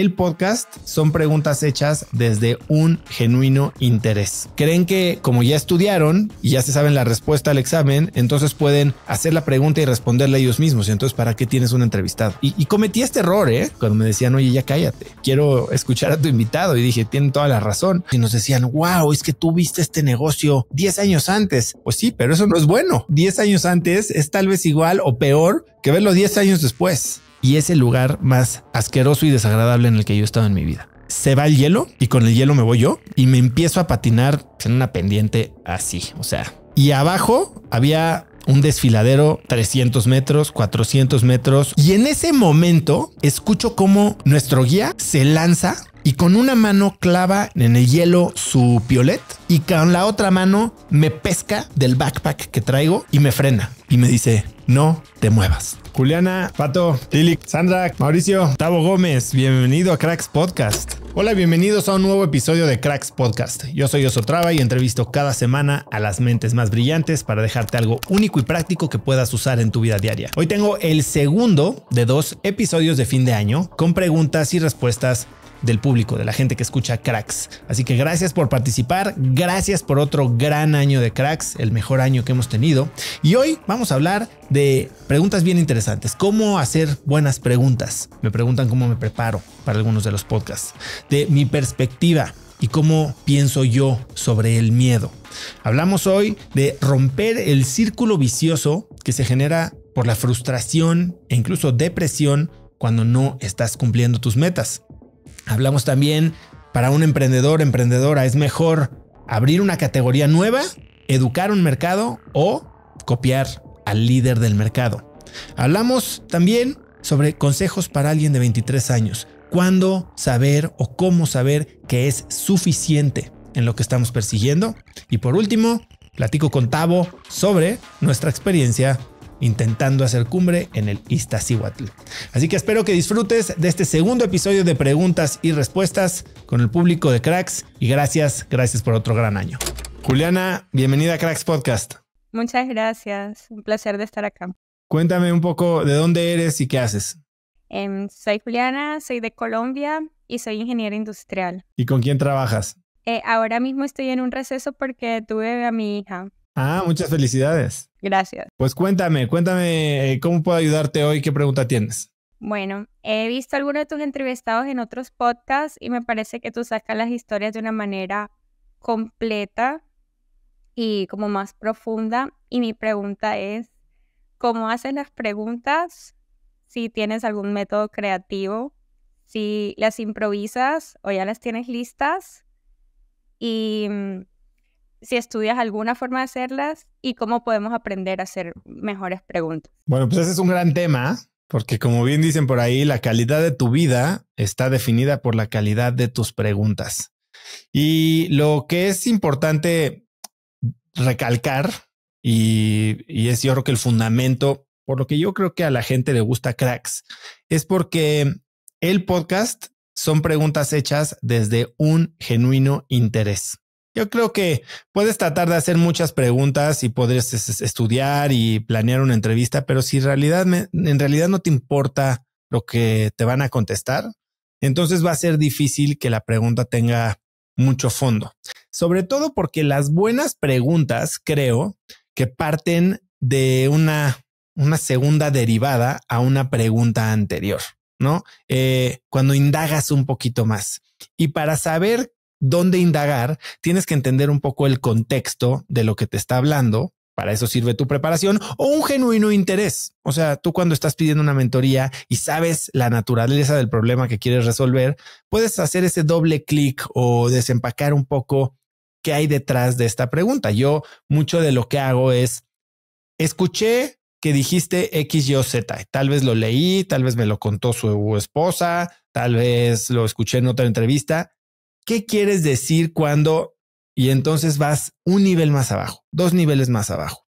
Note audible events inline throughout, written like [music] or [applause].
el podcast son preguntas hechas desde un genuino interés. Creen que como ya estudiaron y ya se saben la respuesta al examen, entonces pueden hacer la pregunta y responderla ellos mismos. Y Entonces, ¿para qué tienes un entrevistado? Y, cometí este error, ¿eh? Cuando me decían, oye, ya cállate, quiero escuchar a tu invitado. Y dije, tienen toda la razón. Y nos decían, wow, es que tú viste este negocio 10 años antes. Pues sí, pero eso no es bueno. 10 años antes es tal vez igual o peor que verlo 10 años después y es el lugar más asqueroso y desagradable en el que yo he estado en mi vida. Se va el hielo y con el hielo me voy yo y me empiezo a patinar en una pendiente así, o sea. Y abajo había un desfiladero 300 metros, 400 metros. Y en ese momento escucho cómo nuestro guía se lanza y con una mano clava en el hielo su piolet y con la otra mano me pesca del backpack que traigo y me frena y me dice, no te muevas. Juliana, Pato, Lili, Sandra, Mauricio, Tavo Gómez, bienvenido a Cracks Podcast. Hola, bienvenidos a un nuevo episodio de Cracks Podcast. Yo soy Osotrava y entrevisto cada semana a las mentes más brillantes para dejarte algo único y práctico que puedas usar en tu vida diaria. Hoy tengo el segundo de dos episodios de fin de año con preguntas y respuestas del público, de la gente que escucha Cracks. Así que gracias por participar, gracias por otro gran año de Cracks, el mejor año que hemos tenido. Y hoy vamos a hablar de preguntas bien interesantes, cómo hacer buenas preguntas. Me preguntan cómo me preparo para algunos de los podcasts, de mi perspectiva y cómo pienso yo sobre el miedo. Hablamos hoy de romper el círculo vicioso que se genera por la frustración e incluso depresión cuando no estás cumpliendo tus metas. Hablamos también para un emprendedor, emprendedora, es mejor abrir una categoría nueva, educar un mercado o copiar al líder del mercado. Hablamos también sobre consejos para alguien de 23 años. ¿Cuándo saber o cómo saber que es suficiente en lo que estamos persiguiendo? Y por último, platico con Tavo sobre nuestra experiencia intentando hacer cumbre en el Iztaccíhuatl. Así que espero que disfrutes de este segundo episodio de preguntas y respuestas con el público de Cracks y gracias, gracias por otro gran año. Juliana, bienvenida a Cracks Podcast. Muchas gracias, un placer de estar acá. Cuéntame un poco de dónde eres y qué haces. Em, soy Juliana, soy de Colombia y soy ingeniera industrial. ¿Y con quién trabajas? Eh, ahora mismo estoy en un receso porque tuve a mi hija. Ah, muchas felicidades. Gracias. Pues cuéntame, cuéntame eh, cómo puedo ayudarte hoy, qué pregunta tienes. Bueno, he visto algunos de tus entrevistados en otros podcasts y me parece que tú sacas las historias de una manera completa y como más profunda. Y mi pregunta es, ¿cómo haces las preguntas? Si tienes algún método creativo, si las improvisas o ya las tienes listas. Y mm, si estudias alguna forma de hacerlas y cómo podemos aprender a hacer mejores preguntas. Bueno, pues ese es un gran tema, porque como bien dicen por ahí, la calidad de tu vida está definida por la calidad de tus preguntas. Y lo que es importante recalcar, y, es yo creo que el fundamento, por lo que yo creo que a la gente le gusta cracks, es porque el podcast son preguntas hechas desde un genuino interés. Yo creo que puedes tratar de hacer muchas preguntas y podrías estudiar y planear una entrevista, pero si en realidad, en realidad no te importa lo que te van a contestar, entonces va a ser difícil que la pregunta tenga mucho fondo. Sobre todo porque las buenas preguntas, creo, que parten de una, una segunda derivada a una pregunta anterior, ¿no? Eh, cuando indagas un poquito más. Y para saber dónde indagar, tienes que entender un poco el contexto de lo que te está hablando. Para eso sirve tu preparación o un genuino interés. O sea, tú cuando estás pidiendo una mentoría y sabes la naturaleza del problema que quieres resolver, puedes hacer ese doble clic o desempacar un poco qué hay detrás de esta pregunta. Yo mucho de lo que hago es, escuché que dijiste X, Y Z. Tal vez lo leí, tal vez me lo contó su esposa, tal vez lo escuché en otra entrevista. ¿Qué quieres decir cuando? Y entonces vas un nivel más abajo, dos niveles más abajo.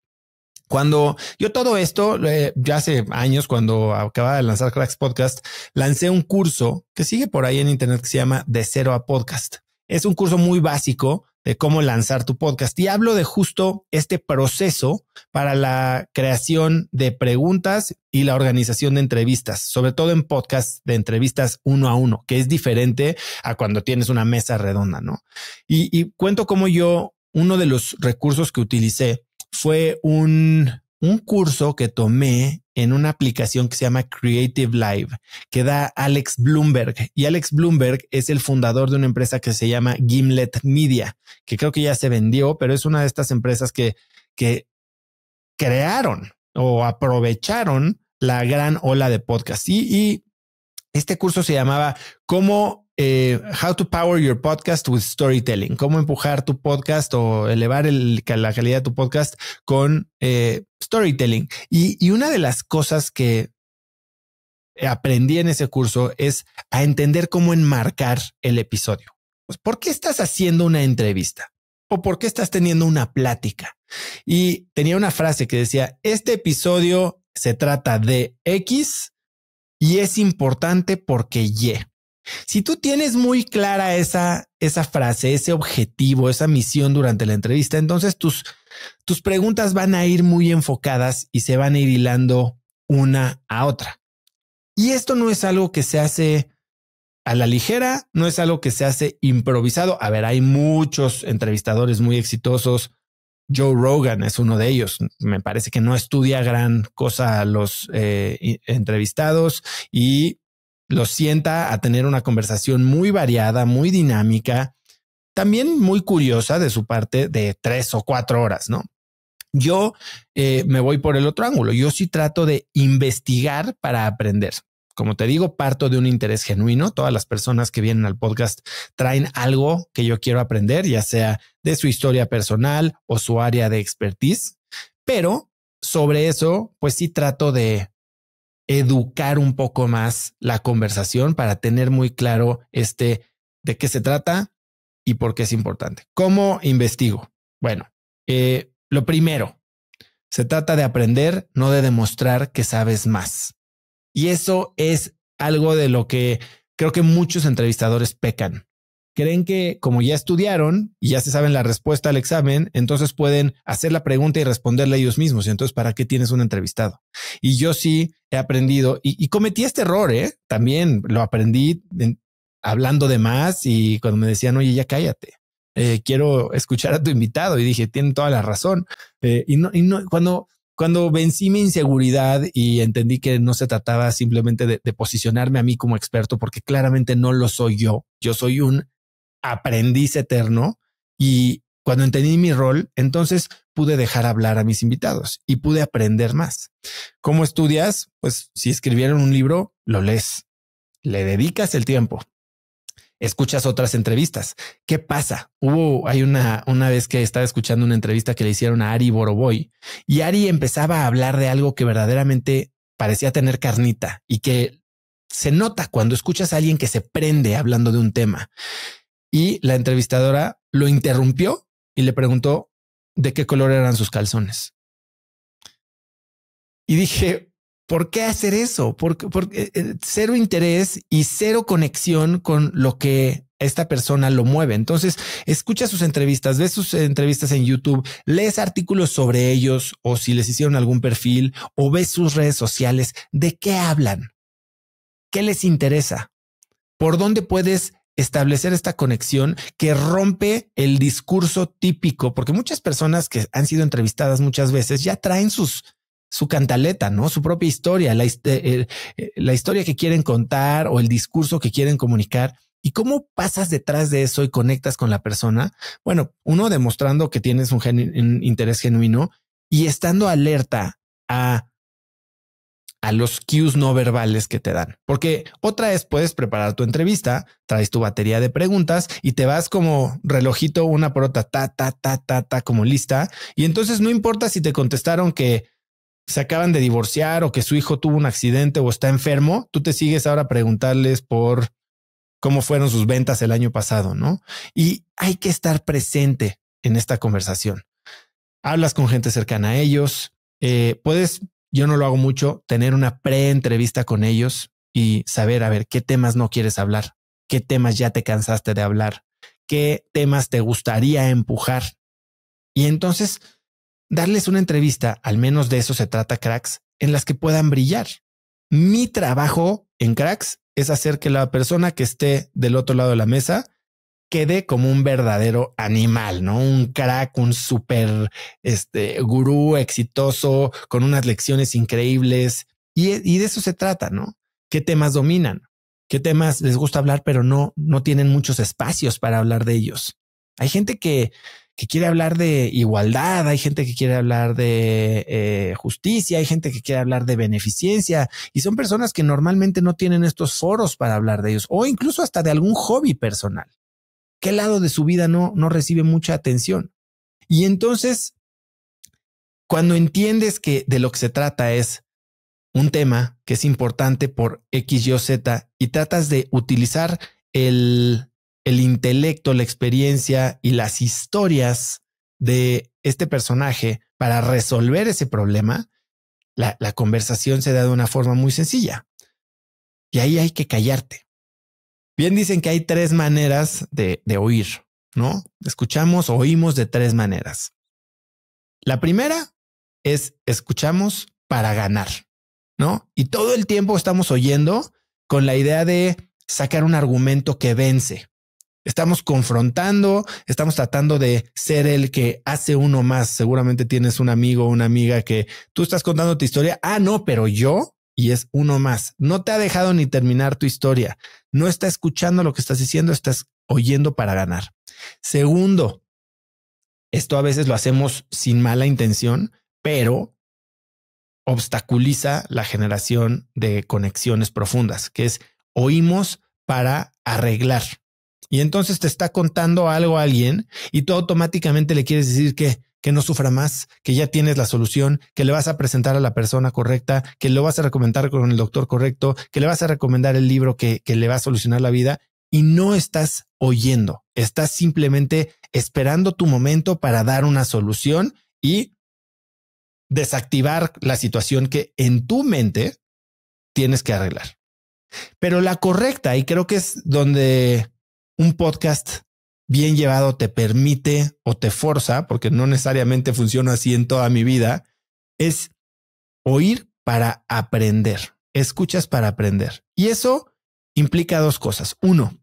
Cuando yo todo esto, ya hace años, cuando acababa de lanzar Cracks Podcast, lancé un curso que sigue por ahí en Internet que se llama De Cero a Podcast. Es un curso muy básico de cómo lanzar tu podcast. Y hablo de justo este proceso para la creación de preguntas y la organización de entrevistas, sobre todo en podcast de entrevistas uno a uno, que es diferente a cuando tienes una mesa redonda, ¿no? Y, y cuento cómo yo, uno de los recursos que utilicé fue un un curso que tomé en una aplicación que se llama Creative Live, que da Alex Bloomberg. Y Alex Bloomberg es el fundador de una empresa que se llama Gimlet Media, que creo que ya se vendió, pero es una de estas empresas que, que crearon o aprovecharon la gran ola de podcast. Y, y este curso se llamaba Cómo eh, how to Power Your Podcast with Storytelling, cómo empujar tu podcast o elevar la calidad de tu podcast con eh, storytelling. Y, y una de las cosas que aprendí en ese curso es a entender cómo enmarcar el episodio. Pues, ¿Por qué estás haciendo una entrevista? ¿O por qué estás teniendo una plática? Y tenía una frase que decía, este episodio se trata de X y es importante porque Y. Si tú tienes muy clara esa, esa frase, ese objetivo, esa misión durante la entrevista, entonces tus, tus preguntas van a ir muy enfocadas y se van a ir hilando una a otra. Y esto no es algo que se hace a la ligera, no es algo que se hace improvisado. A ver, hay muchos entrevistadores muy exitosos. Joe Rogan es uno de ellos. Me parece que no estudia gran cosa a los eh, entrevistados y lo sienta a tener una conversación muy variada, muy dinámica, también muy curiosa de su parte de tres o cuatro horas, ¿no? Yo eh, me voy por el otro ángulo. Yo sí trato de investigar para aprender. Como te digo, parto de un interés genuino. Todas las personas que vienen al podcast traen algo que yo quiero aprender, ya sea de su historia personal o su área de expertise. Pero sobre eso, pues sí trato de educar un poco más la conversación para tener muy claro este de qué se trata y por qué es importante. ¿Cómo investigo? Bueno, eh, lo primero, se trata de aprender, no de demostrar que sabes más. Y eso es algo de lo que creo que muchos entrevistadores pecan creen que como ya estudiaron y ya se saben la respuesta al examen, entonces pueden hacer la pregunta y responderla ellos mismos. Y Entonces, ¿para qué tienes un entrevistado? Y yo sí he aprendido y, cometí este error, ¿eh? También lo aprendí hablando de más y cuando me decían, oye, ya cállate. Eh, quiero escuchar a tu invitado y dije, tienen toda la razón. Eh, y no, y no, cuando, cuando vencí mi inseguridad y entendí que no se trataba simplemente de, de posicionarme a mí como experto, porque claramente no lo soy yo. Yo soy un aprendiz eterno y cuando entendí mi rol, entonces pude dejar hablar a mis invitados y pude aprender más. ¿Cómo estudias? Pues si escribieron un libro, lo lees, le dedicas el tiempo, escuchas otras entrevistas. ¿Qué pasa? Hubo, hay una, una vez que estaba escuchando una entrevista que le hicieron a Ari Boroboy y Ari empezaba a hablar de algo que verdaderamente parecía tener carnita y que se nota cuando escuchas a alguien que se prende hablando de un tema y la entrevistadora lo interrumpió y le preguntó de qué color eran sus calzones. Y dije, ¿por qué hacer eso? Porque, eh, eh, cero interés y cero conexión con lo que esta persona lo mueve. Entonces, escucha sus entrevistas, ves sus entrevistas en YouTube, lees artículos sobre ellos o si les hicieron algún perfil o ves sus redes sociales. ¿De qué hablan? ¿Qué les interesa? ¿Por dónde puedes establecer esta conexión que rompe el discurso típico, porque muchas personas que han sido entrevistadas muchas veces ya traen sus su cantaleta, ¿no? Su propia historia, la, eh, eh, eh, la historia que quieren contar o el discurso que quieren comunicar. ¿Y cómo pasas detrás de eso y conectas con la persona? Bueno, uno demostrando que tienes un interés genuino y estando alerta a a los cues no verbales que te dan. Porque otra vez puedes preparar tu entrevista, traes tu batería de preguntas y te vas como relojito una por otra, ta, ta, ta, ta, ta, como lista. Y entonces no importa si te contestaron que se acaban de divorciar o que su hijo tuvo un accidente o está enfermo, tú te sigues ahora preguntarles por cómo fueron sus ventas el año pasado, ¿no? Y hay que estar presente en esta conversación. Hablas con gente cercana a ellos, eh, puedes yo no lo hago mucho, tener una pre-entrevista con ellos y saber, a ver, qué temas no quieres hablar, qué temas ya te cansaste de hablar, qué temas te gustaría empujar. Y entonces, darles una entrevista, al menos de eso se trata, cracks, en las que puedan brillar. Mi trabajo en cracks es hacer que la persona que esté del otro lado de la mesa quede como un verdadero animal, ¿no? Un crack, un super este, gurú exitoso, con unas lecciones increíbles. Y, de eso se trata, ¿no? ¿Qué temas dominan? ¿Qué temas les gusta hablar, pero no, no tienen muchos espacios para hablar de ellos? Hay gente que, quiere hablar de igualdad, hay gente que quiere hablar de eh, justicia, hay gente que quiere hablar de beneficencia, y son personas que normalmente no tienen estos foros para hablar de ellos, o incluso hasta de algún hobby personal. ¿Qué lado de su vida no, no recibe mucha atención? Y entonces, cuando entiendes que de lo que se trata es un tema que es importante por X, Y Z y tratas de utilizar el, intelecto, la experiencia y las historias de este personaje para resolver ese problema, la, la, conversación se da de una forma muy sencilla. Y ahí hay que callarte. Bien dicen que hay tres maneras de, oír, ¿no? Escuchamos, oímos de tres maneras. La primera es escuchamos para ganar, ¿no? Y todo el tiempo estamos oyendo con la idea de sacar un argumento que vence. Estamos confrontando, estamos tratando de ser el que hace uno más. Seguramente tienes un amigo o una amiga que tú estás contando tu historia. Ah, no, pero yo y es uno más. No te ha dejado ni terminar tu historia. No está escuchando lo que estás diciendo, estás oyendo para ganar. Segundo, esto a veces lo hacemos sin mala intención, pero obstaculiza la generación de conexiones profundas, que es oímos para arreglar. Y entonces te está contando algo a alguien y tú automáticamente le quieres decir que que no sufra más, que ya tienes la solución, que le vas a presentar a la persona correcta, que lo vas a recomendar con el doctor correcto, que le vas a recomendar el libro que, le va a solucionar la vida y no estás oyendo, estás simplemente esperando tu momento para dar una solución y desactivar la situación que en tu mente tienes que arreglar. Pero la correcta, y creo que es donde un podcast bien llevado te permite o te forza, porque no necesariamente funciona así en toda mi vida, es oír para aprender, escuchas para aprender. Y eso implica dos cosas. Uno,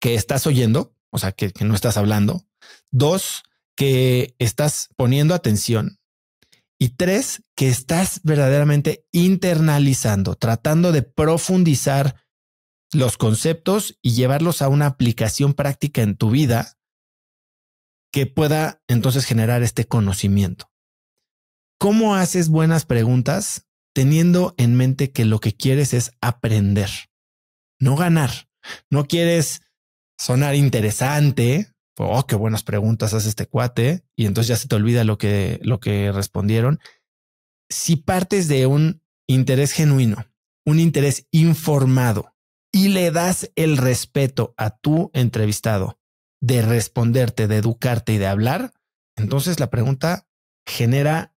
que estás oyendo, o sea, que, que no estás hablando. Dos, que estás poniendo atención. Y tres, que estás verdaderamente internalizando, tratando de profundizar los conceptos y llevarlos a una aplicación práctica en tu vida que pueda entonces generar este conocimiento. ¿Cómo haces buenas preguntas teniendo en mente que lo que quieres es aprender, no ganar? No quieres sonar interesante, oh, qué buenas preguntas hace este cuate, y entonces ya se te olvida lo que, lo que respondieron. Si partes de un interés genuino, un interés informado, y le das el respeto a tu entrevistado de responderte, de educarte y de hablar, entonces la pregunta genera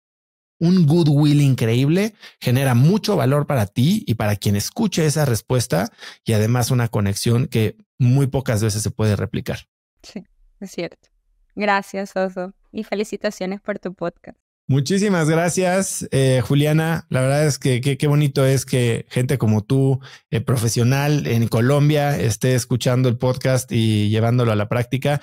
un goodwill increíble, genera mucho valor para ti y para quien escuche esa respuesta y además una conexión que muy pocas veces se puede replicar. Sí, es cierto. Gracias, Oso, y felicitaciones por tu podcast. Muchísimas gracias, eh, Juliana. La verdad es que qué bonito es que gente como tú, eh, profesional en Colombia, esté escuchando el podcast y llevándolo a la práctica.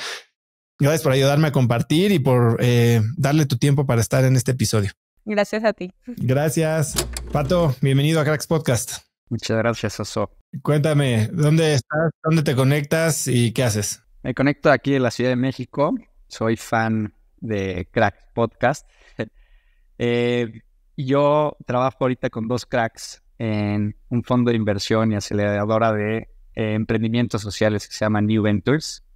Gracias por ayudarme a compartir y por eh, darle tu tiempo para estar en este episodio. Gracias a ti. Gracias. Pato, bienvenido a Cracks Podcast. Muchas gracias, Oso. Cuéntame, ¿dónde estás? ¿Dónde te conectas y qué haces? Me conecto aquí en la Ciudad de México. Soy fan de Cracks Podcast. [laughs] Eh, yo trabajo ahorita con dos cracks en un fondo de inversión y aceleradora de eh, emprendimientos sociales que se llama New Ventures.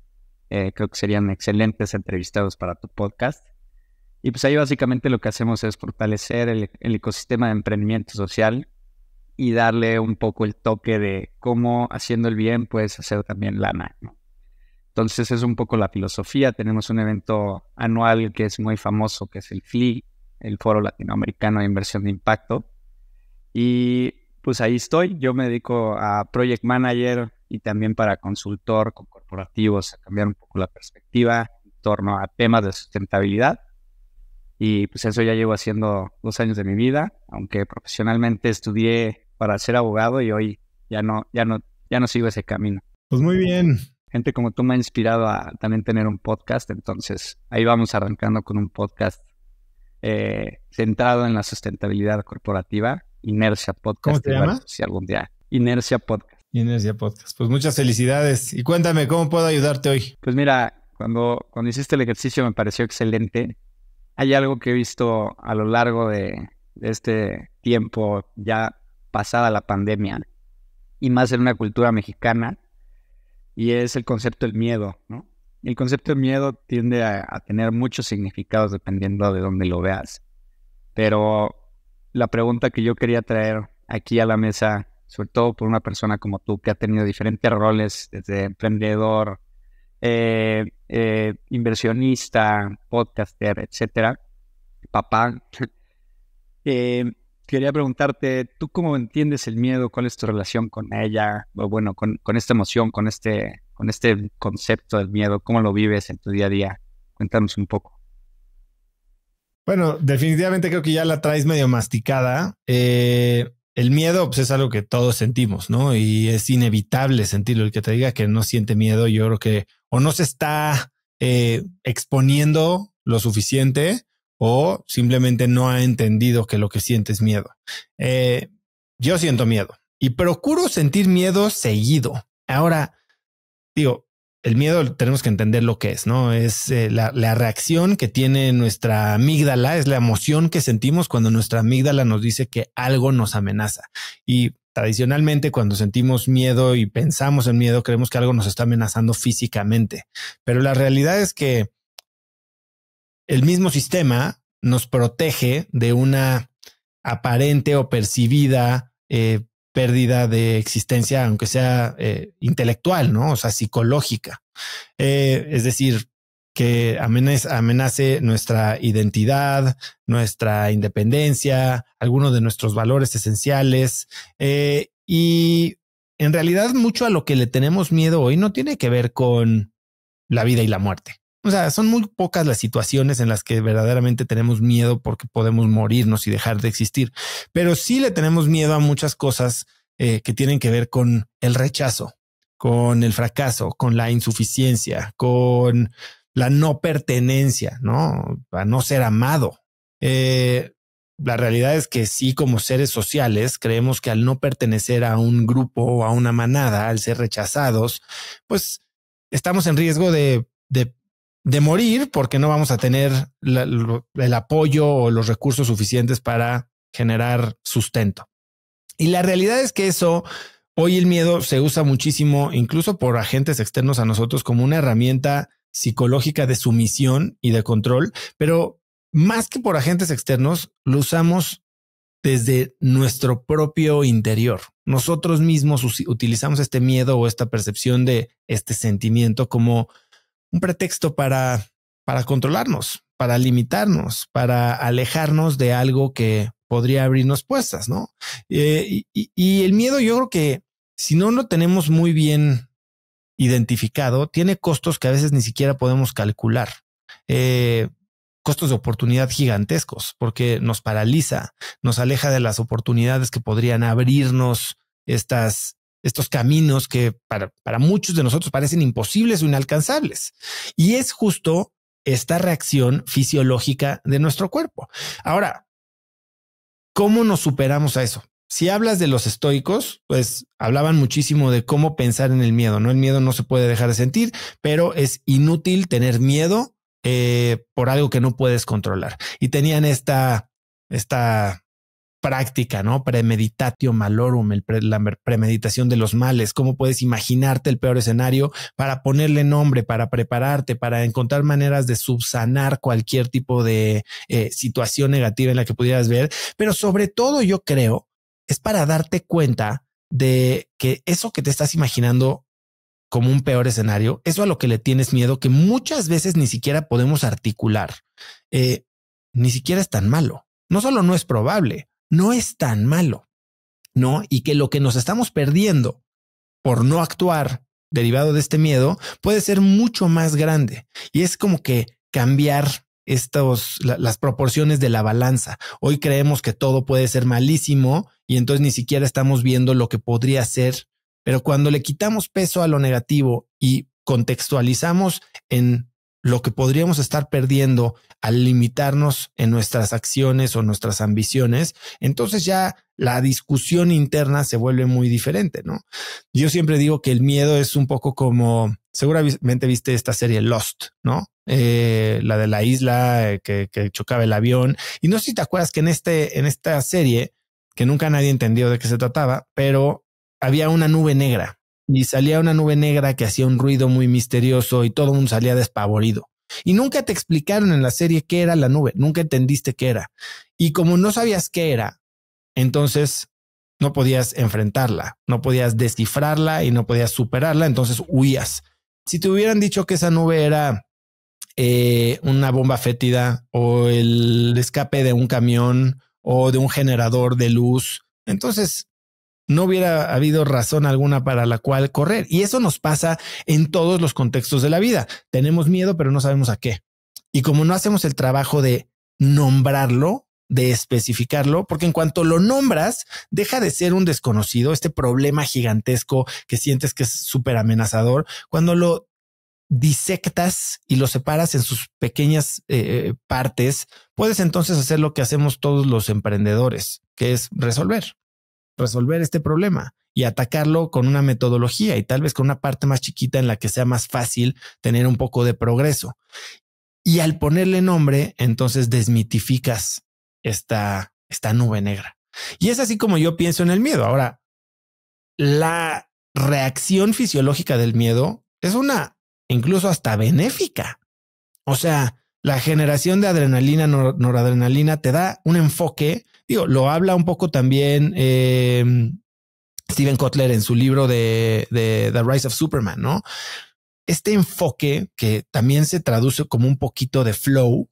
Eh, creo que serían excelentes entrevistados para tu podcast. Y pues ahí básicamente lo que hacemos es fortalecer el, ecosistema de emprendimiento social y darle un poco el toque de cómo haciendo el bien puedes hacer también lana. ¿no? Entonces es un poco la filosofía. Tenemos un evento anual que es muy famoso, que es el FLI, el Foro Latinoamericano de Inversión de Impacto. Y pues ahí estoy. Yo me dedico a Project Manager y también para consultor con corporativos, a cambiar un poco la perspectiva en torno a temas de sustentabilidad. Y pues eso ya llevo haciendo dos años de mi vida, aunque profesionalmente estudié para ser abogado y hoy ya no, ya no, ya no sigo ese camino. Pues muy bien, gente como tú me ha inspirado a también tener un podcast, entonces ahí vamos arrancando con un podcast eh, centrado en la sustentabilidad corporativa, Inercia Podcast. ¿Cómo te llamas? Si algún día. Inercia Podcast. Inercia Podcast. Pues muchas felicidades. Y cuéntame, ¿cómo puedo ayudarte hoy? Pues mira, cuando, cuando hiciste el ejercicio me pareció excelente. Hay algo que he visto a lo largo de este tiempo, ya pasada la pandemia, y más en una cultura mexicana, y es el concepto del miedo, ¿no? El concepto del miedo tiende a, tener muchos significados dependiendo de dónde lo veas. Pero la pregunta que yo quería traer aquí a la mesa, sobre todo por una persona como tú que ha tenido diferentes roles desde emprendedor, eh, eh, inversionista, podcaster, etcétera, papá, [laughs] eh, quería preguntarte, ¿tú cómo entiendes el miedo? ¿Cuál es tu relación con ella? O bueno, con, esta emoción, con este, con este concepto del miedo, ¿cómo lo vives en tu día a día? Cuéntanos un poco. Bueno, definitivamente creo que ya la traes medio masticada. Eh, el miedo pues, es algo que todos sentimos, ¿no? Y es inevitable sentirlo. El que te diga que no siente miedo, yo creo que o no se está eh, exponiendo lo suficiente o simplemente no ha entendido que lo que siente es miedo. Eh, yo siento miedo y procuro sentir miedo seguido. Ahora, digo, el miedo tenemos que entender lo que es, ¿no? Es eh, la, la, reacción que tiene nuestra amígdala, es la emoción que sentimos cuando nuestra amígdala nos dice que algo nos amenaza. Y tradicionalmente cuando sentimos miedo y pensamos en miedo, creemos que algo nos está amenazando físicamente. Pero la realidad es que el mismo sistema nos protege de una aparente o percibida eh, pérdida de existencia, aunque sea eh, intelectual, ¿no? O sea, psicológica. Eh, es decir, que amenace, amenace, nuestra identidad, nuestra independencia, algunos de nuestros valores esenciales. y en realidad mucho a lo que le tenemos miedo hoy no tiene que ver con la vida y la muerte. O sea, son muy pocas las situaciones en las que verdaderamente tenemos miedo porque podemos morirnos y dejar de existir, pero sí le tenemos miedo a muchas cosas eh, que tienen que ver con el rechazo, con el fracaso, con la insuficiencia, con la no pertenencia, ¿no? A no ser amado. Eh, la realidad es que sí, como seres sociales, creemos que al no pertenecer a un grupo o a una manada, al ser rechazados, pues estamos en riesgo de, de de morir porque no vamos a tener el apoyo o los recursos suficientes para generar sustento. Y la realidad es que eso, hoy el miedo se usa muchísimo, incluso por agentes externos a nosotros, como una herramienta psicológica de sumisión y de control, pero más que por agentes externos, lo usamos desde nuestro propio interior. Nosotros mismos utilizamos este miedo o esta percepción de este sentimiento como un pretexto para, para controlarnos, para limitarnos, para alejarnos de algo que podría abrirnos puestas, ¿no? Eh, y, el miedo yo creo que si no lo tenemos muy bien identificado, tiene costos que a veces ni siquiera podemos calcular. Eh, costos de oportunidad gigantescos, porque nos paraliza, nos aleja de las oportunidades que podrían abrirnos estas estos caminos que para, muchos de nosotros parecen imposibles o inalcanzables. Y es justo esta reacción fisiológica de nuestro cuerpo. Ahora, ¿cómo nos superamos a eso? Si hablas de los estoicos, pues hablaban muchísimo de cómo pensar en el miedo, ¿no? El miedo no se puede dejar de sentir, pero es inútil tener miedo eh, por algo que no puedes controlar. Y tenían esta, esta práctica, ¿no? Premeditatio malorum, la premeditación de los males, cómo puedes imaginarte el peor escenario para ponerle nombre, para prepararte, para encontrar maneras de subsanar cualquier tipo de eh, situación negativa en la que pudieras ver, pero sobre todo yo creo es para darte cuenta de que eso que te estás imaginando como un peor escenario, eso a lo que le tienes miedo, que muchas veces ni siquiera podemos articular, eh, ni siquiera es tan malo. No solo no es probable, no es tan malo, ¿no? Y que lo que nos estamos perdiendo por no actuar derivado de este miedo puede ser mucho más grande. Y es como que cambiar estos, las proporciones de la balanza. Hoy creemos que todo puede ser malísimo y entonces ni siquiera estamos viendo lo que podría ser, pero cuando le quitamos peso a lo negativo y contextualizamos en lo que podríamos estar perdiendo al limitarnos en nuestras acciones o nuestras ambiciones, entonces ya la discusión interna se vuelve muy diferente, ¿no? Yo siempre digo que el miedo es un poco como, seguramente viste esta serie Lost, ¿no? Eh, la de la isla eh, que, que, chocaba el avión. Y no sé si te acuerdas que en, este, en esta serie, que nunca nadie entendió de qué se trataba, pero había una nube negra y salía una nube negra que hacía un ruido muy misterioso y todo el mundo salía despavorido. Y nunca te explicaron en la serie qué era la nube, nunca entendiste qué era. Y como no sabías qué era, entonces no podías enfrentarla, no podías descifrarla y no podías superarla, entonces huías. Si te hubieran dicho que esa nube era eh, una bomba fétida o el escape de un camión o de un generador de luz, entonces no hubiera habido razón alguna para la cual correr. Y eso nos pasa en todos los contextos de la vida. Tenemos miedo, pero no sabemos a qué. Y como no hacemos el trabajo de nombrarlo, de especificarlo, porque en cuanto lo nombras, deja de ser un desconocido, este problema gigantesco que sientes que es súper amenazador, cuando lo disectas y lo separas en sus pequeñas eh, eh, partes, puedes entonces hacer lo que hacemos todos los emprendedores, que es resolver resolver este problema y atacarlo con una metodología y tal vez con una parte más chiquita en la que sea más fácil tener un poco de progreso. Y al ponerle nombre, entonces desmitificas esta, esta nube negra. Y es así como yo pienso en el miedo. Ahora, la reacción fisiológica del miedo es una incluso hasta benéfica. O sea, la generación de adrenalina, noradrenalina, te da un enfoque. Digo, lo habla un poco también eh, Steven Kotler en su libro de, The Rise of Superman, ¿no? Este enfoque que también se traduce como un poquito de flow,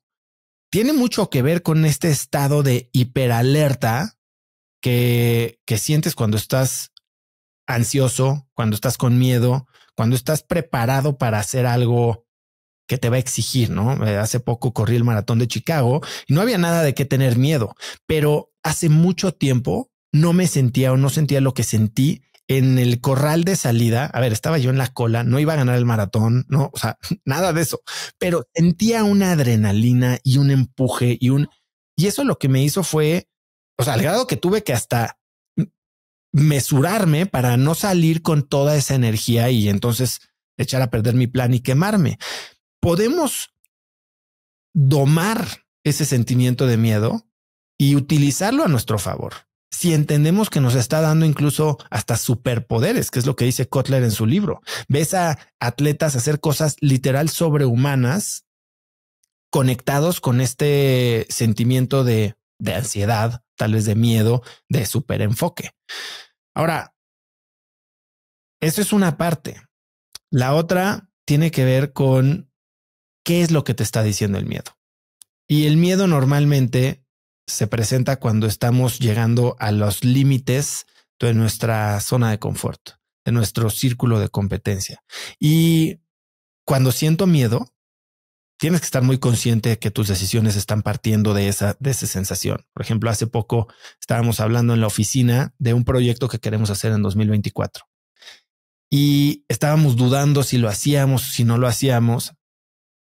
tiene mucho que ver con este estado de hiperalerta que, que sientes cuando estás ansioso, cuando estás con miedo, cuando estás preparado para hacer algo que te va a exigir, ¿no? Eh, hace poco corrí el maratón de Chicago y no había nada de qué tener miedo, pero hace mucho tiempo no me sentía o no sentía lo que sentí en el corral de salida, a ver, estaba yo en la cola, no iba a ganar el maratón, no, o sea, [laughs] nada de eso, pero sentía una adrenalina y un empuje y un, y eso lo que me hizo fue, o sea, al grado que tuve que hasta mesurarme para no salir con toda esa energía y entonces echar a perder mi plan y quemarme podemos domar ese sentimiento de miedo y utilizarlo a nuestro favor. Si entendemos que nos está dando incluso hasta superpoderes, que es lo que dice Kotler en su libro. Ves a atletas hacer cosas literal sobrehumanas conectados con este sentimiento de, de ansiedad, tal vez de miedo, de superenfoque. Ahora, eso es una parte. La otra tiene que ver con qué es lo que te está diciendo el miedo. Y el miedo normalmente se presenta cuando estamos llegando a los límites de nuestra zona de confort, de nuestro círculo de competencia. Y cuando siento miedo, tienes que estar muy consciente de que tus decisiones están partiendo de esa, de esa sensación. Por ejemplo, hace poco estábamos hablando en la oficina de un proyecto que queremos hacer en 2024 y estábamos dudando si lo hacíamos, si no lo hacíamos,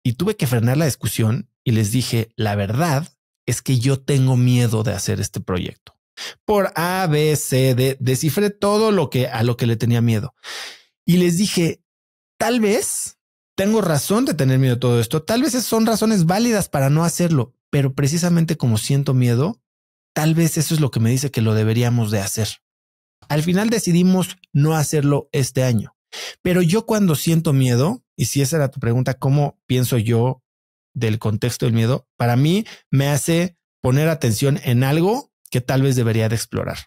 y tuve que frenar la discusión y les dije, la verdad es que yo tengo miedo de hacer este proyecto. Por A, B, C, D, descifré todo lo que a lo que le tenía miedo. Y les dije, tal vez tengo razón de tener miedo a todo esto, tal vez son razones válidas para no hacerlo, pero precisamente como siento miedo, tal vez eso es lo que me dice que lo deberíamos de hacer. Al final decidimos no hacerlo este año, pero yo cuando siento miedo, y si esa era tu pregunta, ¿cómo pienso yo del contexto del miedo? Para mí me hace poner atención en algo que tal vez debería de explorar.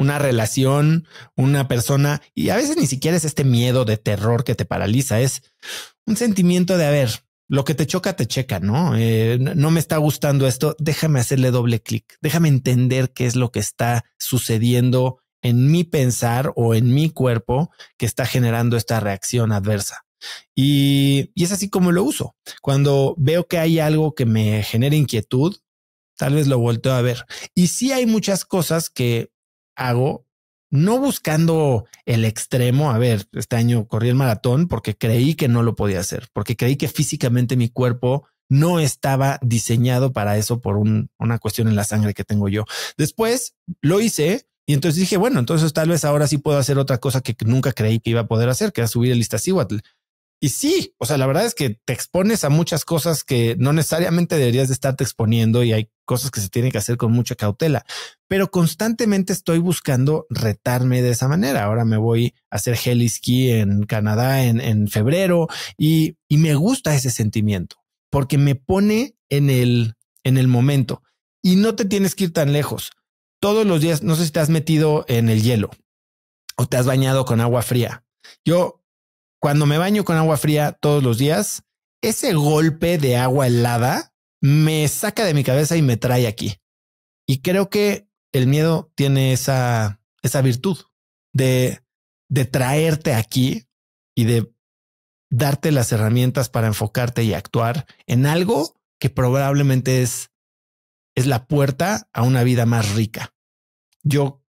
Una relación, una persona, y a veces ni siquiera es este miedo de terror que te paraliza, es un sentimiento de, a ver, lo que te choca, te checa, ¿no? Eh, no me está gustando esto, déjame hacerle doble clic, déjame entender qué es lo que está sucediendo en mi pensar o en mi cuerpo que está generando esta reacción adversa. Y, es así como lo uso. Cuando veo que hay algo que me genera inquietud, tal vez lo volteo a ver. Y sí hay muchas cosas que hago no buscando el extremo. A ver, este año corrí el maratón porque creí que no lo podía hacer, porque creí que físicamente mi cuerpo no estaba diseñado para eso por una cuestión en la sangre que tengo yo. Después lo hice y entonces dije, bueno, entonces tal vez ahora sí puedo hacer otra cosa que nunca creí que iba a poder hacer, que era subir el Iztaccíhuatl. Y sí, o sea, la verdad es que te expones a muchas cosas que no necesariamente deberías de estarte exponiendo y hay cosas que se tienen que hacer con mucha cautela, pero constantemente estoy buscando retarme de esa manera. Ahora me voy a hacer heli ski en Canadá en, en febrero y, y, me gusta ese sentimiento porque me pone en el, en el momento y no te tienes que ir tan lejos todos los días, no sé si te has metido en el hielo o te has bañado con agua fría. Yo, cuando me baño con agua fría todos los días, ese golpe de agua helada me saca de mi cabeza y me trae aquí. Y creo que el miedo tiene esa, esa virtud de, de traerte aquí y de darte las herramientas para enfocarte y actuar en algo que probablemente es es la puerta a una vida más rica. Yo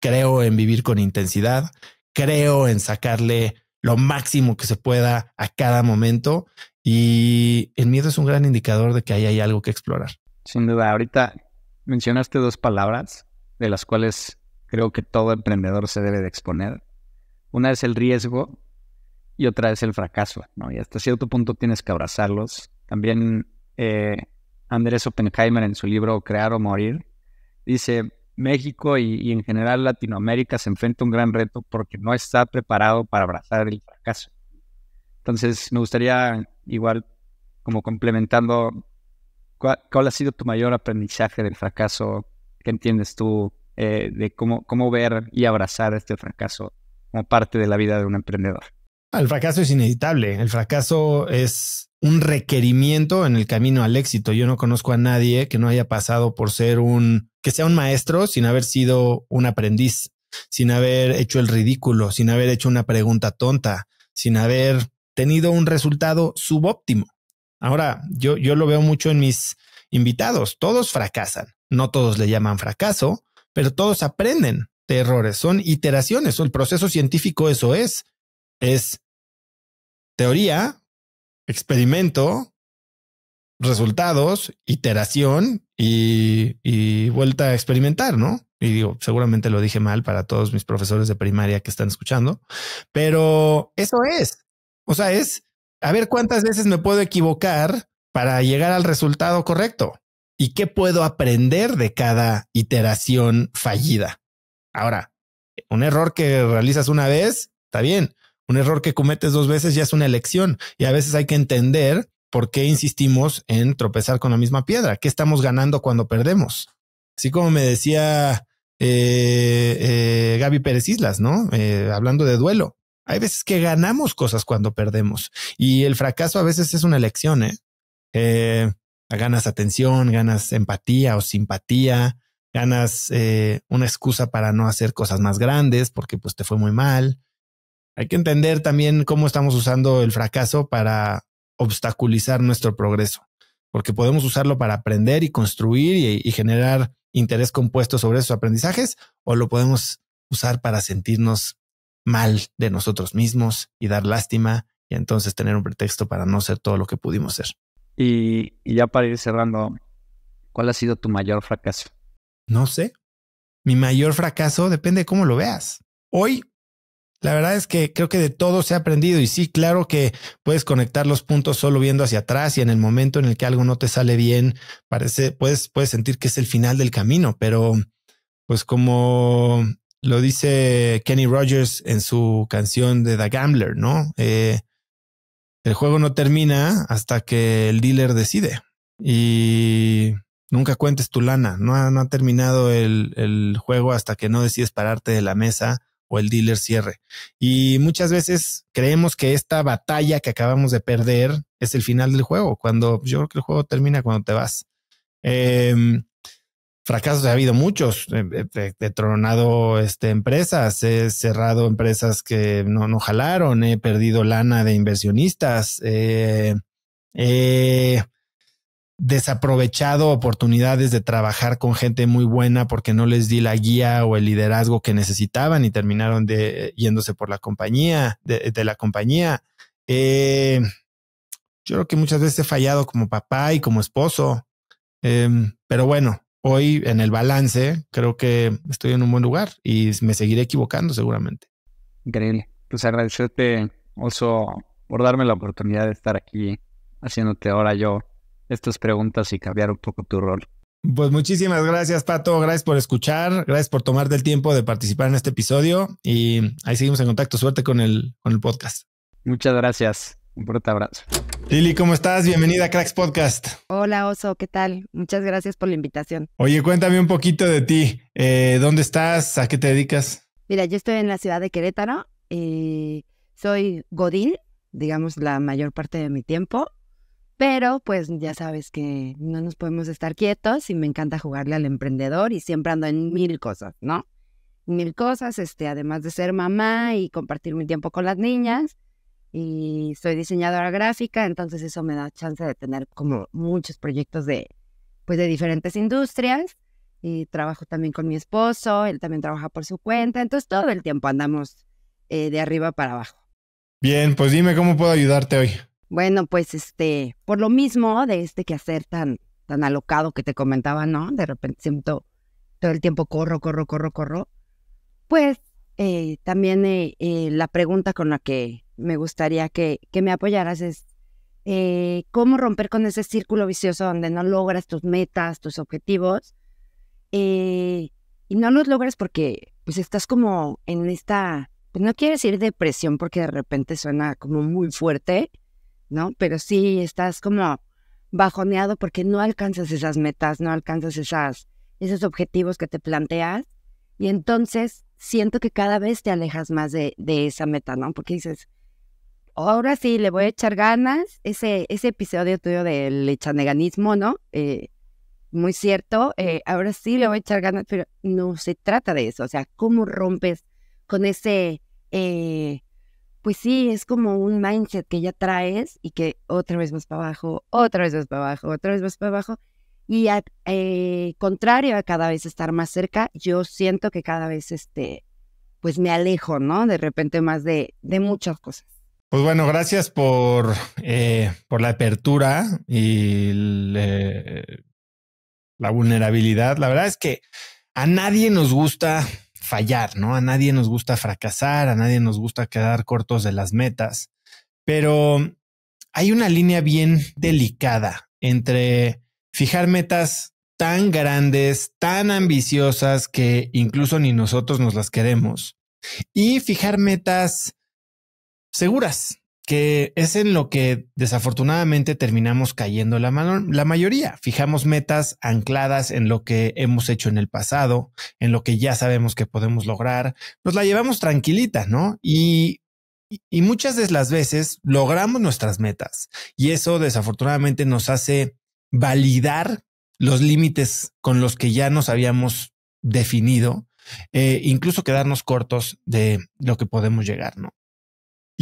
creo en vivir con intensidad, creo en sacarle lo máximo que se pueda a cada momento y el miedo es un gran indicador de que ahí hay algo que explorar. Sin duda, ahorita mencionaste dos palabras de las cuales creo que todo emprendedor se debe de exponer. Una es el riesgo y otra es el fracaso, ¿no? Y hasta cierto punto tienes que abrazarlos. También eh, Andrés Oppenheimer en su libro Crear o Morir, dice, México y, en general Latinoamérica se enfrenta a un gran reto porque no está preparado para abrazar el fracaso. Entonces, me gustaría igual, como complementando, ¿cuál, ha sido tu mayor aprendizaje del fracaso? ¿Qué entiendes tú eh, de cómo, cómo ver y abrazar este fracaso como parte de la vida de un emprendedor? El fracaso es inevitable. El fracaso es un requerimiento en el camino al éxito. Yo no conozco a nadie que no haya pasado por ser un, que sea un maestro sin haber sido un aprendiz, sin haber hecho el ridículo, sin haber hecho una pregunta tonta, sin haber tenido un resultado subóptimo. Ahora, yo, yo lo veo mucho en mis invitados. Todos fracasan. No todos le llaman fracaso, pero todos aprenden de errores. Son iteraciones. El proceso científico eso es. Es teoría, experimento, resultados, iteración y, vuelta a experimentar, ¿no? Y digo, seguramente lo dije mal para todos mis profesores de primaria que están escuchando, pero eso es. O sea, es a ver cuántas veces me puedo equivocar para llegar al resultado correcto y qué puedo aprender de cada iteración fallida. Ahora, un error que realizas una vez, está bien, un error que cometes dos veces ya es una elección y a veces hay que entender por qué insistimos en tropezar con la misma piedra. ¿Qué estamos ganando cuando perdemos? Así como me decía eh, eh, Gaby Pérez Islas, ¿no? Eh, hablando de duelo. Hay veces que ganamos cosas cuando perdemos y el fracaso a veces es una elección, ¿eh? ganas atención, ganas empatía o simpatía, ganas una excusa para no hacer cosas más grandes porque pues te fue muy mal. Hay que entender también cómo estamos usando el fracaso para obstaculizar nuestro progreso, porque podemos usarlo para aprender y construir y, generar interés compuesto sobre esos aprendizajes, o lo podemos usar para sentirnos mal de nosotros mismos y dar lástima y entonces tener un pretexto para no ser todo lo que pudimos ser. Y, y, ya para ir cerrando, ¿cuál ha sido tu mayor fracaso? No sé. Mi mayor fracaso depende de cómo lo veas. Hoy la verdad es que creo que de todo se ha aprendido y sí, claro que puedes conectar los puntos solo viendo hacia atrás y en el momento en el que algo no te sale bien, parece, puedes, puedes sentir que es el final del camino, pero pues como lo dice Kenny Rogers en su canción de The Gambler, ¿no? Eh, el juego no termina hasta que el dealer decide y nunca cuentes tu lana, no ha, no ha terminado el, el juego hasta que no decides pararte de la mesa o el dealer cierre. Y muchas veces creemos que esta batalla que acabamos de perder es el final del juego, cuando yo creo que el juego termina cuando te vas. Eh, fracasos ha habido muchos, he, eh, tronado este, empresas, he cerrado empresas que no, no jalaron, he perdido lana de inversionistas, eh, eh, desaprovechado oportunidades de trabajar con gente muy buena porque no les di la guía o el liderazgo que necesitaban y terminaron de, eh, yéndose por la compañía, de, eh, la compañía. Eh, yo creo que muchas veces he fallado como papá y como esposo, em, pero bueno, hoy en el balance creo que estoy en un buen lugar y me seguiré equivocando seguramente. Increíble. Pues agradecerte, Oso, por darme la oportunidad de estar aquí haciéndote ahora yo estas preguntas y cambiar un poco tu rol. Pues muchísimas gracias, Pato. Gracias por escuchar. Gracias por tomarte el tiempo de participar en este episodio. Y ahí seguimos en contacto. Suerte con el, con el podcast. Muchas gracias. Un fuerte abrazo. Lili, ¿cómo estás? Bienvenida a Cracks Podcast. Hola, Oso, ¿qué tal? Muchas gracias por la invitación. Oye, cuéntame un poquito de ti. Eh, ¿Dónde estás? ¿A qué te dedicas? Mira, yo estoy en la ciudad de Querétaro. ...y eh, soy Godín, digamos, la mayor parte de mi tiempo. Pero pues ya sabes que no nos podemos estar quietos y me encanta jugarle al emprendedor y siempre ando en mil cosas, ¿no? Mil cosas, este, además de ser mamá y compartir mi tiempo con las niñas. Y soy diseñadora gráfica, entonces eso me da chance de tener como muchos proyectos de, pues, de diferentes industrias. Y trabajo también con mi esposo, él también trabaja por su cuenta, entonces todo el tiempo andamos eh, de arriba para abajo. Bien, pues dime cómo puedo ayudarte hoy. Bueno, pues este, por lo mismo de este quehacer tan, tan alocado que te comentaba, ¿no? De repente siento todo el tiempo corro, corro, corro, corro. Pues eh, también eh, eh, la pregunta con la que me gustaría que, me apoyaras es, ¿cómo romper con ese círculo vicioso donde no logras tus metas, tus objetivos? y no los logras porque pues estás como en esta, pues no quiero decir depresión porque de repente suena como muy fuerte, ¿no? Pero sí estás como bajoneado porque no alcanzas esas metas, no alcanzas esas, esos objetivos que te planteas. Y entonces siento que cada vez te alejas más de, de esa meta, ¿no? Porque dices, ahora sí, le voy a echar ganas. Ese, ese episodio tuyo del echaneganismo, ¿no? Eh, muy cierto, eh, ahora sí le voy a echar ganas, pero no se trata de eso. O sea, ¿cómo rompes con ese eh, pues sí, es como un mindset que ya traes y que otra vez vas para abajo, otra vez vas para abajo, otra vez vas para abajo. Y eh, contrario a cada vez estar más cerca, yo siento que cada vez este, pues me alejo, ¿no? De repente más de, de muchas cosas. Pues bueno, gracias por, eh, por la apertura y eh, la vulnerabilidad. La verdad es que a nadie nos gusta fallar, ¿no? A nadie nos gusta fracasar, a nadie nos gusta quedar cortos de las metas, pero hay una línea bien delicada entre fijar metas tan grandes, tan ambiciosas que incluso ni nosotros nos las queremos, y fijar metas seguras, que es en lo que desafortunadamente terminamos cayendo la, la, mayoría. Fijamos metas ancladas en lo que hemos hecho en el pasado, en lo que ya sabemos que podemos lograr, nos la llevamos tranquilita, ¿no? Y, muchas de las veces logramos nuestras metas y eso desafortunadamente nos hace validar los límites con los que ya nos habíamos definido, e incluso quedarnos cortos de lo que podemos llegar, ¿no?